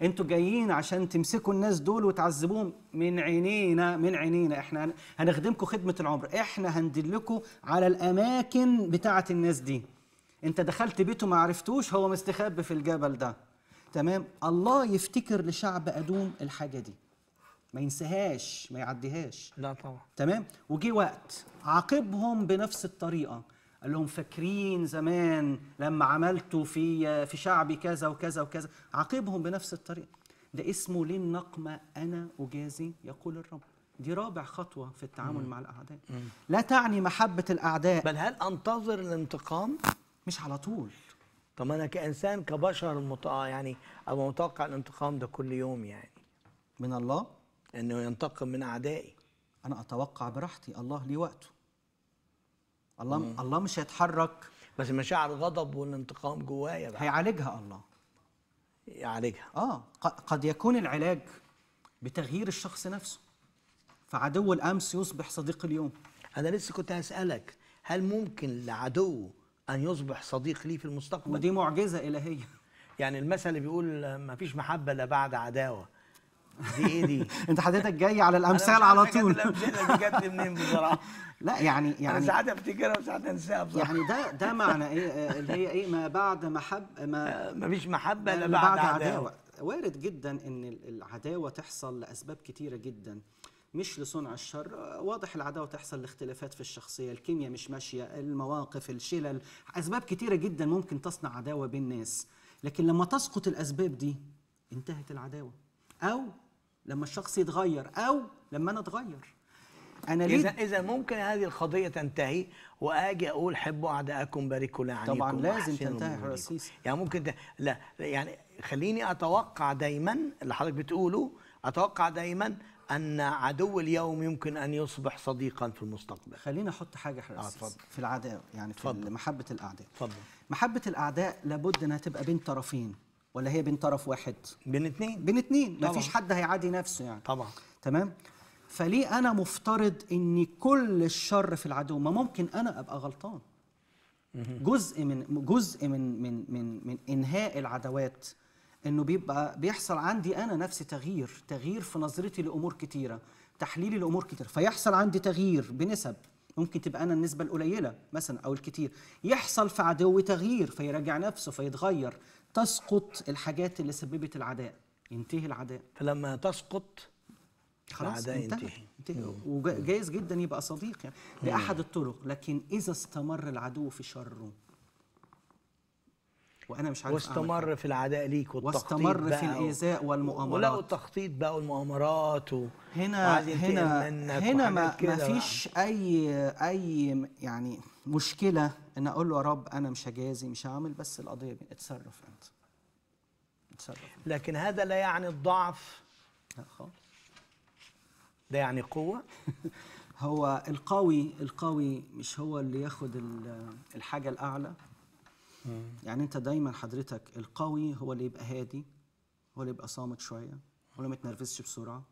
انتوا جايين عشان تمسكوا الناس دول وتعذبوهم من عينينا من عينينا احنا هنخدمكم خدمه العمر احنا هندلكوا على الاماكن بتاعه الناس دي انت دخلت بيته ما عرفتوش هو مستخبي في الجبل ده تمام الله يفتكر لشعب ادوم الحاجه دي ما ينسهاش ما يعديهاش لا طبعا تمام وجي وقت عاقبهم بنفس الطريقه قال لهم فاكرين زمان لما عملتوا في في شعبي كذا وكذا وكذا عاقبهم بنفس الطريقه ده اسمه للنقمه انا اجازي يقول الرب دي رابع خطوه في التعامل مم. مع الاعداء مم. لا تعني محبه الاعداء بل هل انتظر الانتقام مش على طول طب انا كانسان كبشر مت... يعني ابقى متوقع الانتقام ده كل يوم يعني من الله انه ينتقم من اعدائي انا اتوقع براحتي الله ليه وقته الله مم. الله مش هيتحرك بس مشاعر الغضب والانتقام جوايا بقى هيعالجها الله يعالجها اه قد يكون العلاج بتغيير الشخص نفسه فعدو الامس يصبح صديق اليوم انا لسه كنت هسالك هل ممكن لعدو ان يصبح صديق لي في المستقبل ودي معجزه الهيه يعني المثل اللي بيقول ما فيش محبه الا بعد عداوه دي ايه دي [LAUGHS] انت حضرتك جاي على الامثال على طول الامثله دي جت منين بصراحه [LAUGHS] لا يعني يعني انا ساعات افتكرها وساعات انساها بصراحه يعني ده ده معنى ايه اللي هي ايه ما بعد محب ما [LAUGHS] فيش محبه الا بعد, بعد عداوه وارد جدا ان العداوه تحصل لاسباب كتيره جدا مش لصنع الشر واضح العداوه تحصل الاختلافات في الشخصيه الكيمياء مش ماشيه المواقف الشلل اسباب كتيره جدا ممكن تصنع عداوه بين الناس لكن لما تسقط الاسباب دي انتهت العداوه او لما الشخص يتغير او لما انا اتغير انا ليه اذا اذا ممكن هذه القضيه تنتهي واجي اقول حبوا اعداءكم باركوا لعنيكم طبعا لازم تنتهي يا رئيس يعني ممكن لا يعني خليني اتوقع دايما اللي حضرتك بتقوله اتوقع دايما ان عدو اليوم يمكن ان يصبح صديقا في المستقبل خليني احط حاجه حراسة آه في العداوه يعني في فضل. محبه الاعداء فضل. محبه الاعداء لابد انها تبقى بين طرفين ولا هي بين طرف واحد بين اثنين بين اثنين طبعًا. مفيش حد هيعادي نفسه يعني طبعا تمام فليه انا مفترض ان كل الشر في العدو ما ممكن انا ابقى غلطان جزء من جزء من من من من انهاء العداوات انه بيبقى بيحصل عندي انا نفسي تغيير تغيير في نظرتي لامور كتيره تحليلي لامور كتير فيحصل عندي تغيير بنسب ممكن تبقى انا النسبه القليله مثلا او الكتير يحصل في عدوي تغيير فيراجع نفسه فيتغير تسقط الحاجات اللي سببت العداء ينتهي العداء فلما تسقط خلاص العداء ينتهي, ينتهي. وجايز أيوه. جدا يبقى صديق يعني احد الطرق لكن اذا استمر العدو في شره وانا مش عارف واستمر في العداء ليك والتخطيط واستمر في الايذاء والمؤامرات ولو التخطيط بقى والمؤامرات و... هنا هنا هنا ما, ما فيش اي اي يعني مشكله ان اقول له يا رب انا مش هجازي مش هعمل بس القضيه اتصرف انت اتصرف لكن هذا لا يعني الضعف لا خالص ده يعني قوه [LAUGHS] هو القوي القوي مش هو اللي ياخد الحاجه الاعلى يعني انت دايما حضرتك القوي هو اللي يبقى هادي هو اللي يبقى صامت شويه هو اللي ما يتنرفزش بسرعه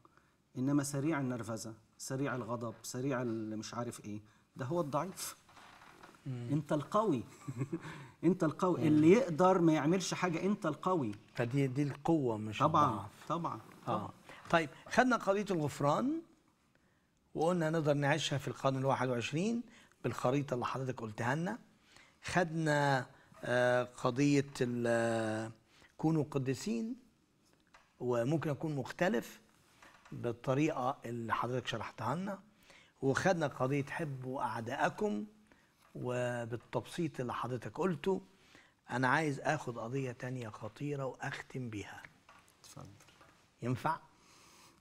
انما سريع النرفزه سريع الغضب سريع اللي مش عارف ايه ده هو الضعيف انت القوي [LAUGHS] انت القوي اللي يقدر ما يعملش حاجه انت القوي فدي دي القوه مش طبعا الضعف. طبعا اه طيب خدنا قضيه الغفران وقلنا نقدر نعيشها في القرن ال 21 بالخريطه اللي حضرتك قلتها لنا خدنا آه، قضيه كونوا قديسين وممكن اكون مختلف بالطريقه اللي حضرتك شرحتها لنا وخدنا قضيه حبوا اعدائكم وبالتبسيط اللي حضرتك قلته انا عايز اخد قضيه تانية خطيره واختم بيها اتفضل ينفع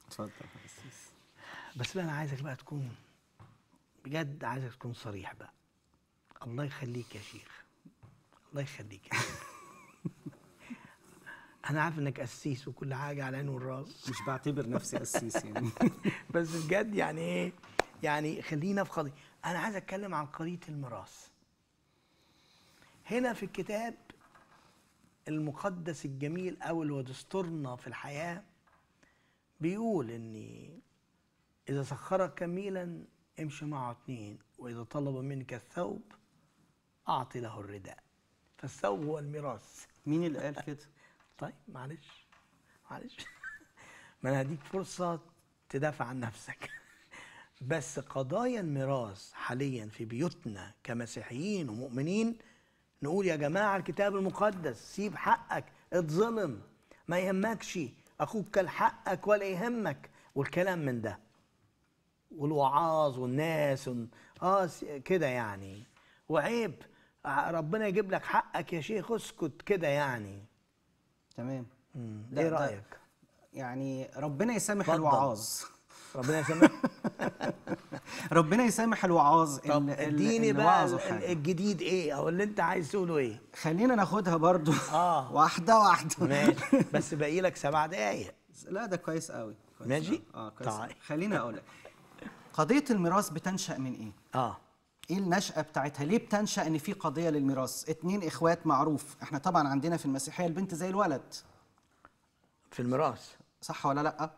اتفضل بس بقى انا عايزك بقى تكون بجد عايزك تكون صريح بقى الله يخليك يا شيخ الله يخليك [LAUGHS] انا عارف انك قسيس وكل حاجه على عين والراس مش بعتبر نفسي قسيس يعني [LAUGHS] بس بجد يعني ايه يعني خلينا في قضيه انا عايز اتكلم عن قضيه الميراث هنا في الكتاب المقدس الجميل أو اللي هو دستورنا في الحياة بيقول إن إذا سخرك ميلا امشي معه اتنين وإذا طلب منك الثوب أعطي له الرداء فالثوب هو الميراث مين اللي قال كده؟ [LAUGHS] طيب معلش معلش [LAUGHS] ما انا هديك فرصه تدافع عن نفسك [LAUGHS] بس قضايا الميراث حاليا في بيوتنا كمسيحيين ومؤمنين نقول يا جماعه الكتاب المقدس سيب حقك اتظلم ما يهمكش اخوك كل حقك ولا يهمك والكلام من ده والوعاظ والناس اه كده يعني وعيب ربنا يجيب لك حقك يا شيخ اسكت كده يعني تمام إيه ده ايه رايك يعني ربنا يسامح الوعاظ ربنا يسامح [LAUGHS] ربنا يسامح الوعاظ اديني بقى الجديد ايه او اللي انت عايز تقوله ايه خلينا ناخدها برضو اه [LAUGHS] واحده واحده ماشي [LAUGHS] بس باقي لك سبع دقايق لا ده كويس قوي ماشي اه كويس طيب. خليني اقول لك قضيه الميراث بتنشا من ايه اه ايه النشأة بتاعتها ليه بتنشأ ان في قضية للميراث اتنين اخوات معروف احنا طبعا عندنا في المسيحية البنت زي الولد في الميراث صح ولا لا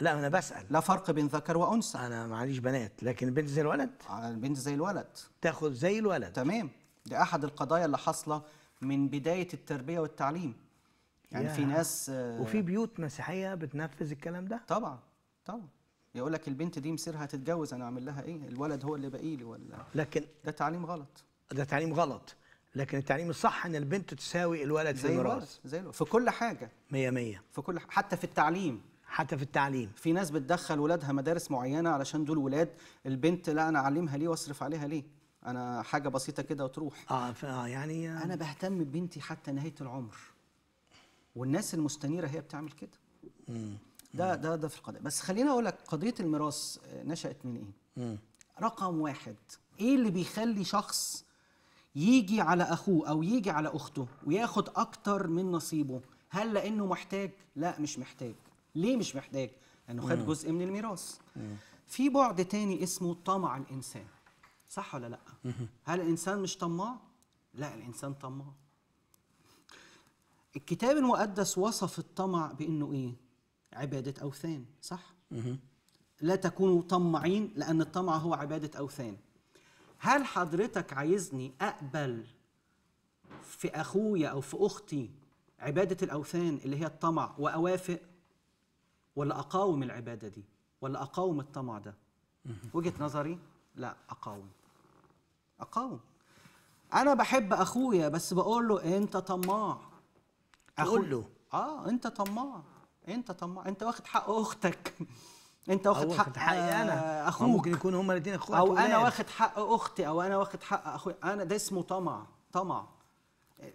لا انا بسأل لا فرق بين ذكر وانثى انا معليش بنات لكن البنت زي الولد آه، البنت زي الولد تاخد زي الولد تمام دي احد القضايا اللي حاصله من بدايه التربيه والتعليم يعني في ناس آه، وفي بيوت مسيحيه بتنفذ الكلام ده طبعا طبعا يقول لك البنت دي مسيرها تتجوز انا اعمل لها ايه الولد هو اللي باقي لي ولا لكن ده تعليم غلط ده تعليم غلط لكن التعليم الصح ان البنت تساوي الولد زي الولد زي الولد في كل حاجه 100 100 في كل حاجة. حتى في التعليم حتى في التعليم في ناس بتدخل ولادها مدارس معينه علشان دول ولاد البنت لا انا اعلمها ليه واصرف عليها ليه انا حاجه بسيطه كده وتروح اه, آه، يعني آه. انا بهتم ببنتي حتى نهايه العمر والناس المستنيره هي بتعمل كده امم ده ده ده في القضيه بس خليني اقول لك قضيه الميراث آه، نشات من ايه رقم واحد ايه اللي بيخلي شخص يجي على اخوه او يجي على اخته وياخد اكتر من نصيبه هل لانه محتاج لا مش محتاج ليه مش محتاج لانه خد جزء من الميراث في بعد تاني اسمه طمع الانسان صح ولا لا هل الانسان مش طماع لا الانسان طماع الكتاب المقدس وصف الطمع بانه ايه عبادة أوثان صح؟ لا تكونوا طماعين لأن الطمع هو عبادة أوثان هل حضرتك عايزني أقبل في أخويا أو في أختي عبادة الأوثان اللي هي الطمع وأوافق ولا أقاوم العبادة دي ولا أقاوم الطمع ده وجهة نظري لا أقاوم أقاوم أنا بحب أخويا بس بقول له أنت طماع أقول له آه أنت طماع انت طماع انت واخد حق اختك [LAUGHS] انت واخد حق حق انا اخوك ممكن يكون هما الاثنين اخوات او انا واخد حق اختي او انا واخد حق اخويا انا ده اسمه طمع طمع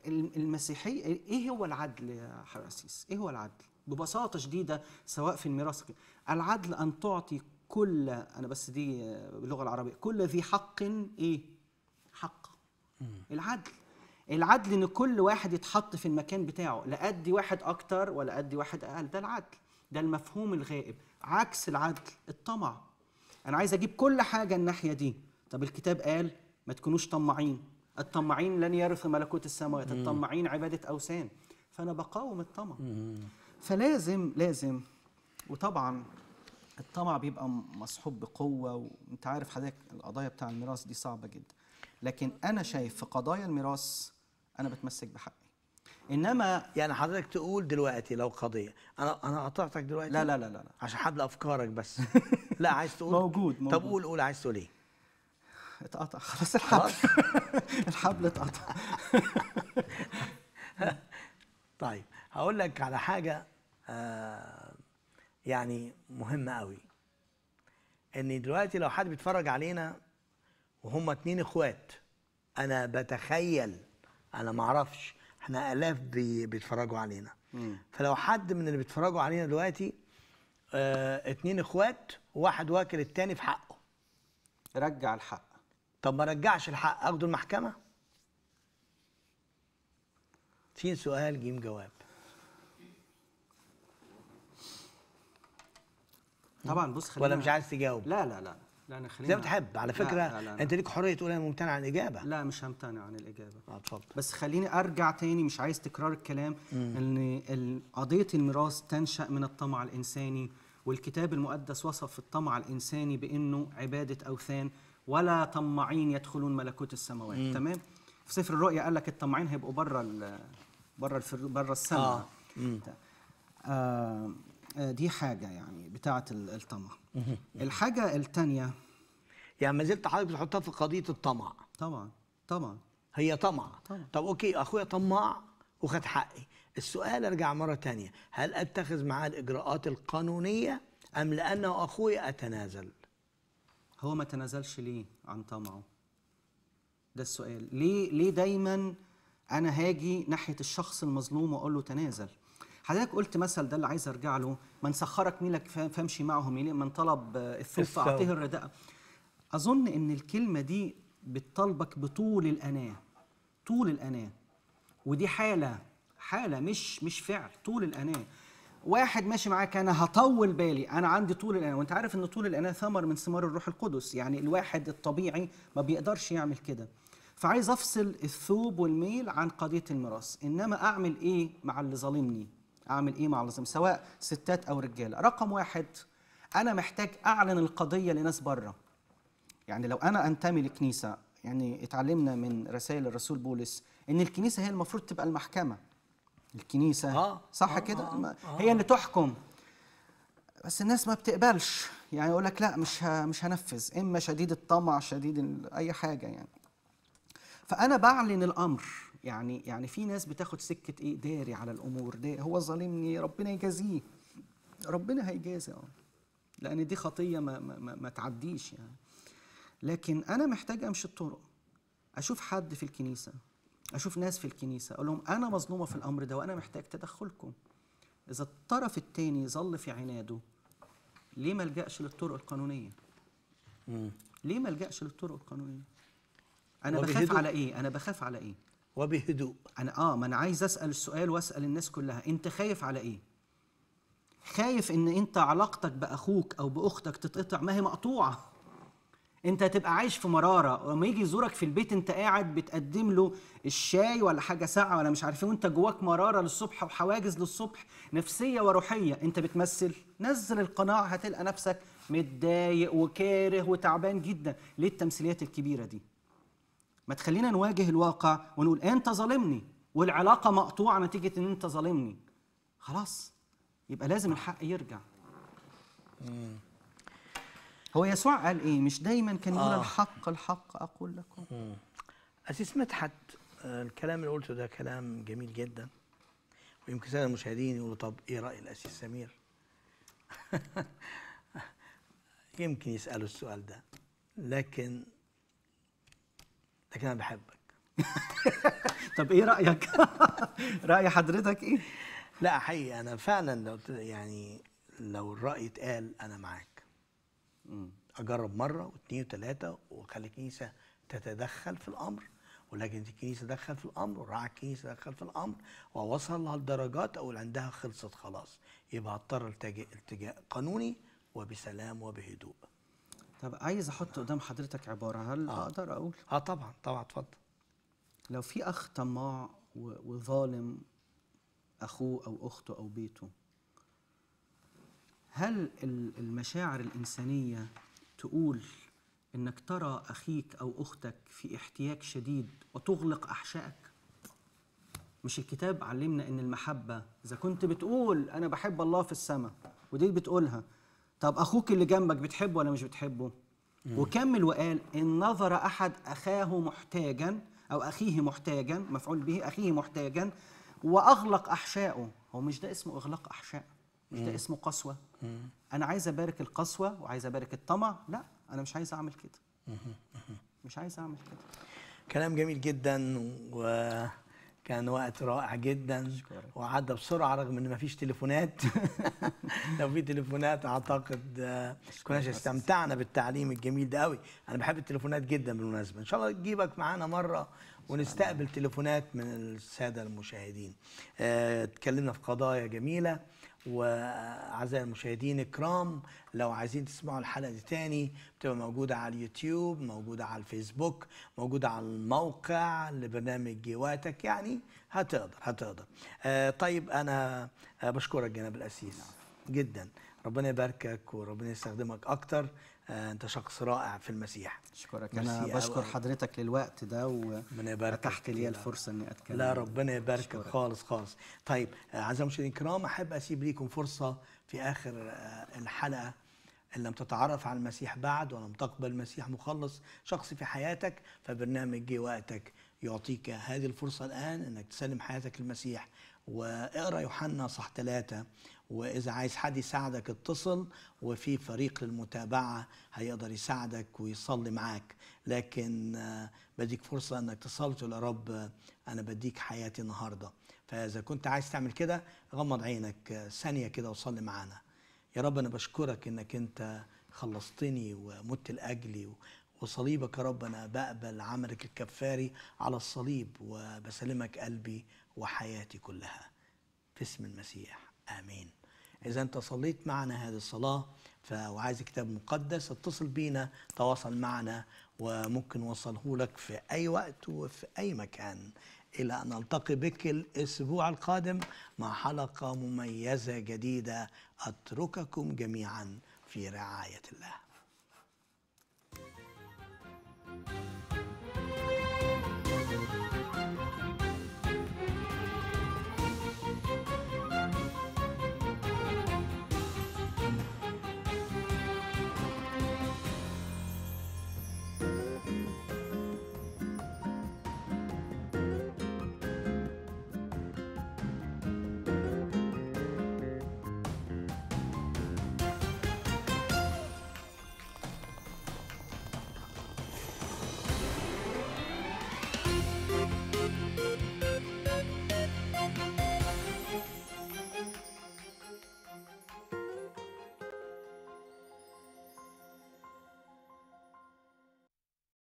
المسيحي ايه هو العدل يا حراسيس ايه هو العدل ببساطه شديده سواء في الميراث العدل ان تعطي كل انا بس دي باللغه العربيه كل ذي حق ايه حق العدل العدل ان كل واحد يتحط في المكان بتاعه لا ادي واحد اكتر ولا ادي واحد اقل ده العدل ده المفهوم الغائب عكس العدل الطمع انا عايز اجيب كل حاجه الناحيه دي طب الكتاب قال ما تكونوش طماعين الطماعين لن يرثوا ملكوت السماوات الطماعين عباده اوثان فانا بقاوم الطمع فلازم لازم وطبعا الطمع بيبقى مصحوب بقوه وانت عارف حضرتك القضايا بتاع الميراث دي صعبه جدا لكن انا شايف في قضايا الميراث انا بتمسك بحقي انما يعني حضرتك تقول دلوقتي لو قضيه انا انا قطعتك دلوقتي لا لا لا لا, عشان حبل افكارك بس [LAUGHS] لا عايز تقول موجود, موجود طب قول قول عايز تقول ايه اتقطع خلاص الحبل [LAUGHS] الحبل اتقطع [LAUGHS] طيب هقول لك على حاجه آه يعني مهمه قوي ان دلوقتي لو حد بيتفرج علينا وهم اتنين اخوات انا بتخيل انا ما اعرفش احنا الاف بيتفرجوا علينا فلو حد من اللي بيتفرجوا علينا دلوقتي آه اتنين اخوات وواحد واكل التاني في حقه رجع الحق طب ما رجعش الحق اخده المحكمه في سؤال جيم جواب طبعا بص خلينا ولا مش عايز تجاوب لا لا لا لا انا خلينا زي ما تحب على فكره لا لا لا لا. انت ليك حريه تقول انا ممتنع عن الاجابه لا مش همتنع عن الاجابه اه اتفضل بس خليني ارجع تاني مش عايز تكرار الكلام ان قضيه الميراث تنشا من الطمع الانساني والكتاب المقدس وصف الطمع الانساني بانه عباده اوثان ولا طماعين يدخلون ملكوت السماوات مم. تمام في سفر الرؤيا قال لك الطماعين هيبقوا بره بره بره السماء آه. آه آه، دي حاجه يعني بتاعه الطمع الحاجه الثانيه يعني ما زلت حضرتك بتحطها في قضيه الطمع طبعا طبعا هي طمع طبعا. طب اوكي اخويا طماع وخد حقي السؤال ارجع مره تانية هل اتخذ معاه الاجراءات القانونيه ام لانه اخويا اتنازل هو ما تنازلش ليه عن طمعه ده السؤال ليه ليه دايما انا هاجي ناحيه الشخص المظلوم واقول له تنازل حضرتك قلت مثل ده اللي عايز ارجع له من سخرك ميلك فامشي معهم يليق من طلب آه، الثوب فاعطيه الرداء اظن ان الكلمه دي بتطالبك بطول الاناه طول الاناه ودي حاله حاله مش مش فعل طول الاناه واحد ماشي معاك انا هطول بالي انا عندي طول الاناه وانت عارف ان طول الاناه ثمر من ثمار الروح القدس يعني الواحد الطبيعي ما بيقدرش يعمل كده فعايز افصل الثوب والميل عن قضيه الميراث انما اعمل ايه مع اللي ظالمني اعمل ايه مع العظيم سواء ستات او رجاله رقم واحد انا محتاج اعلن القضيه لناس بره يعني لو انا انتمي لكنيسه يعني اتعلمنا من رسائل الرسول بولس ان الكنيسه هي المفروض تبقى المحكمه الكنيسه آه. صح آه كده آه. آه،, آه. هي اللي تحكم بس الناس ما بتقبلش يعني يقول لك لا مش مش هنفذ اما شديد الطمع شديد اي حاجه يعني فانا بعلن الامر يعني يعني في ناس بتاخد سكه ايه داري على الامور ده هو ظالمني ربنا يجازيه ربنا هيجازي اه لان دي خطيه ما, ما, ما تعديش يعني لكن انا محتاج امشي الطرق اشوف حد في الكنيسه اشوف ناس في الكنيسه اقول لهم انا مظلومه في الامر ده وانا محتاج تدخلكم اذا الطرف الثاني ظل في عناده ليه ما لجاش للطرق القانونيه ليه ما لجاش للطرق القانونيه انا بخاف على ايه انا بخاف على ايه وبهدوء انا اه ما انا عايز اسال السؤال واسال الناس كلها انت خايف على ايه خايف ان انت علاقتك باخوك او باختك تتقطع ما هي مقطوعه انت هتبقى عايش في مراره ولما يجي يزورك في البيت انت قاعد بتقدم له الشاي ولا حاجه ساقعه ولا مش عارف ايه وانت جواك مراره للصبح وحواجز للصبح نفسيه وروحيه انت بتمثل نزل القناع هتلقى نفسك متضايق وكاره وتعبان جدا ليه التمثيليات الكبيره دي ما تخلينا نواجه الواقع ونقول انت ظالمني والعلاقه مقطوعه نتيجه ان انت ظالمني خلاص يبقى لازم الحق يرجع هو يسوع قال ايه مش دايما كان يقول آه. الحق الحق اقول لكم اسيس مدحت آه، الكلام اللي قلته ده كلام جميل جدا ويمكن سنة المشاهدين يقولوا طب ايه راي الاسيس سمير [LAUGHS] يمكن يسالوا السؤال ده لكن لكن انا بحبك [LAUGHS] طب ايه رايك [LAUGHS] راي حضرتك ايه لا حقيقي انا فعلا لو يعني لو الراي اتقال انا معاك اجرب مره واثنين وثلاثه واخلي الكنيسه تتدخل في الامر ولكن الكنيسه تدخل في الامر وراعي الكنيسه تدخل في الامر ووصل الدرجات اقول عندها خلصت خلاص يبقى اضطر التجاء قانوني وبسلام وبهدوء طب عايز احط قدام حضرتك عباره هل آه. اقدر اقول اه طبعا طبعا اتفضل لو في اخ طماع وظالم اخوه او اخته او بيته هل المشاعر الانسانيه تقول انك ترى اخيك او اختك في احتياج شديد وتغلق احشائك مش الكتاب علمنا ان المحبه اذا كنت بتقول انا بحب الله في السماء ودي بتقولها طب اخوك اللي جنبك بتحبه ولا مش بتحبه مم. وكمل وقال ان نظر احد اخاه محتاجا او اخيه محتاجا مفعول به اخيه محتاجا واغلق احشائه هو مش ده اسمه اغلاق احشاء مش ده اسمه قسوه مم. انا عايز ابارك القسوه وعايز ابارك الطمع لا انا مش عايز اعمل كده مش عايز اعمل كده كلام جميل جدا و كان وقت رائع جدا وعدى بسرعه رغم ان ما فيش تليفونات [LAUGHS] لو في تليفونات اعتقد آه، كناش استمتعنا بالتعليم الجميل ده قوي انا بحب التليفونات جدا بالمناسبه ان شاء الله تجيبك معانا مره ونستقبل تليفونات من الساده المشاهدين آه، اتكلمنا في قضايا جميله واعزائي المشاهدين الكرام لو عايزين تسمعوا الحلقه دي تاني بتبقى موجوده على اليوتيوب موجوده على الفيسبوك موجوده على الموقع لبرنامج جواتك يعني هتقدر هتقدر آه طيب انا بشكرك جناب الاسيس جدا ربنا يباركك وربنا يستخدمك اكتر آه، انت شخص رائع في المسيح اشكرك انا بشكر حضرتك للوقت ده واتحت لي الفرصه اني اتكلم لا ربنا يباركك خالص خالص طيب آه، اعزائي المشاهدين الكرام احب اسيب ليكم فرصه في اخر آه، الحلقه ان لم تتعرف على المسيح بعد ولم تقبل المسيح مخلص شخصي في حياتك فبرنامج جه وقتك يعطيك هذه الفرصه الان انك تسلم حياتك للمسيح واقرا يوحنا صح ثلاثه واذا عايز حد يساعدك اتصل وفي فريق للمتابعه هيقدر يساعدك ويصلي معاك لكن آه، بديك فرصه انك تصلت يا رب انا بديك حياتي النهارده فاذا كنت عايز تعمل كده غمض عينك آه، ثانيه كده وصلي معانا يا رب انا بشكرك انك انت خلصتني ومت لاجلي وصليبك يا رب انا بقبل عملك الكفاري على الصليب وبسلمك قلبي وحياتي كلها في اسم المسيح امين إذا أنت صليت معنا هذه الصلاة وعايز كتاب مقدس اتصل بينا تواصل معنا وممكن نوصله لك في أي وقت وفي أي مكان إلى أن نلتقي بك الأسبوع القادم مع حلقة مميزة جديدة أترككم جميعا في رعاية الله.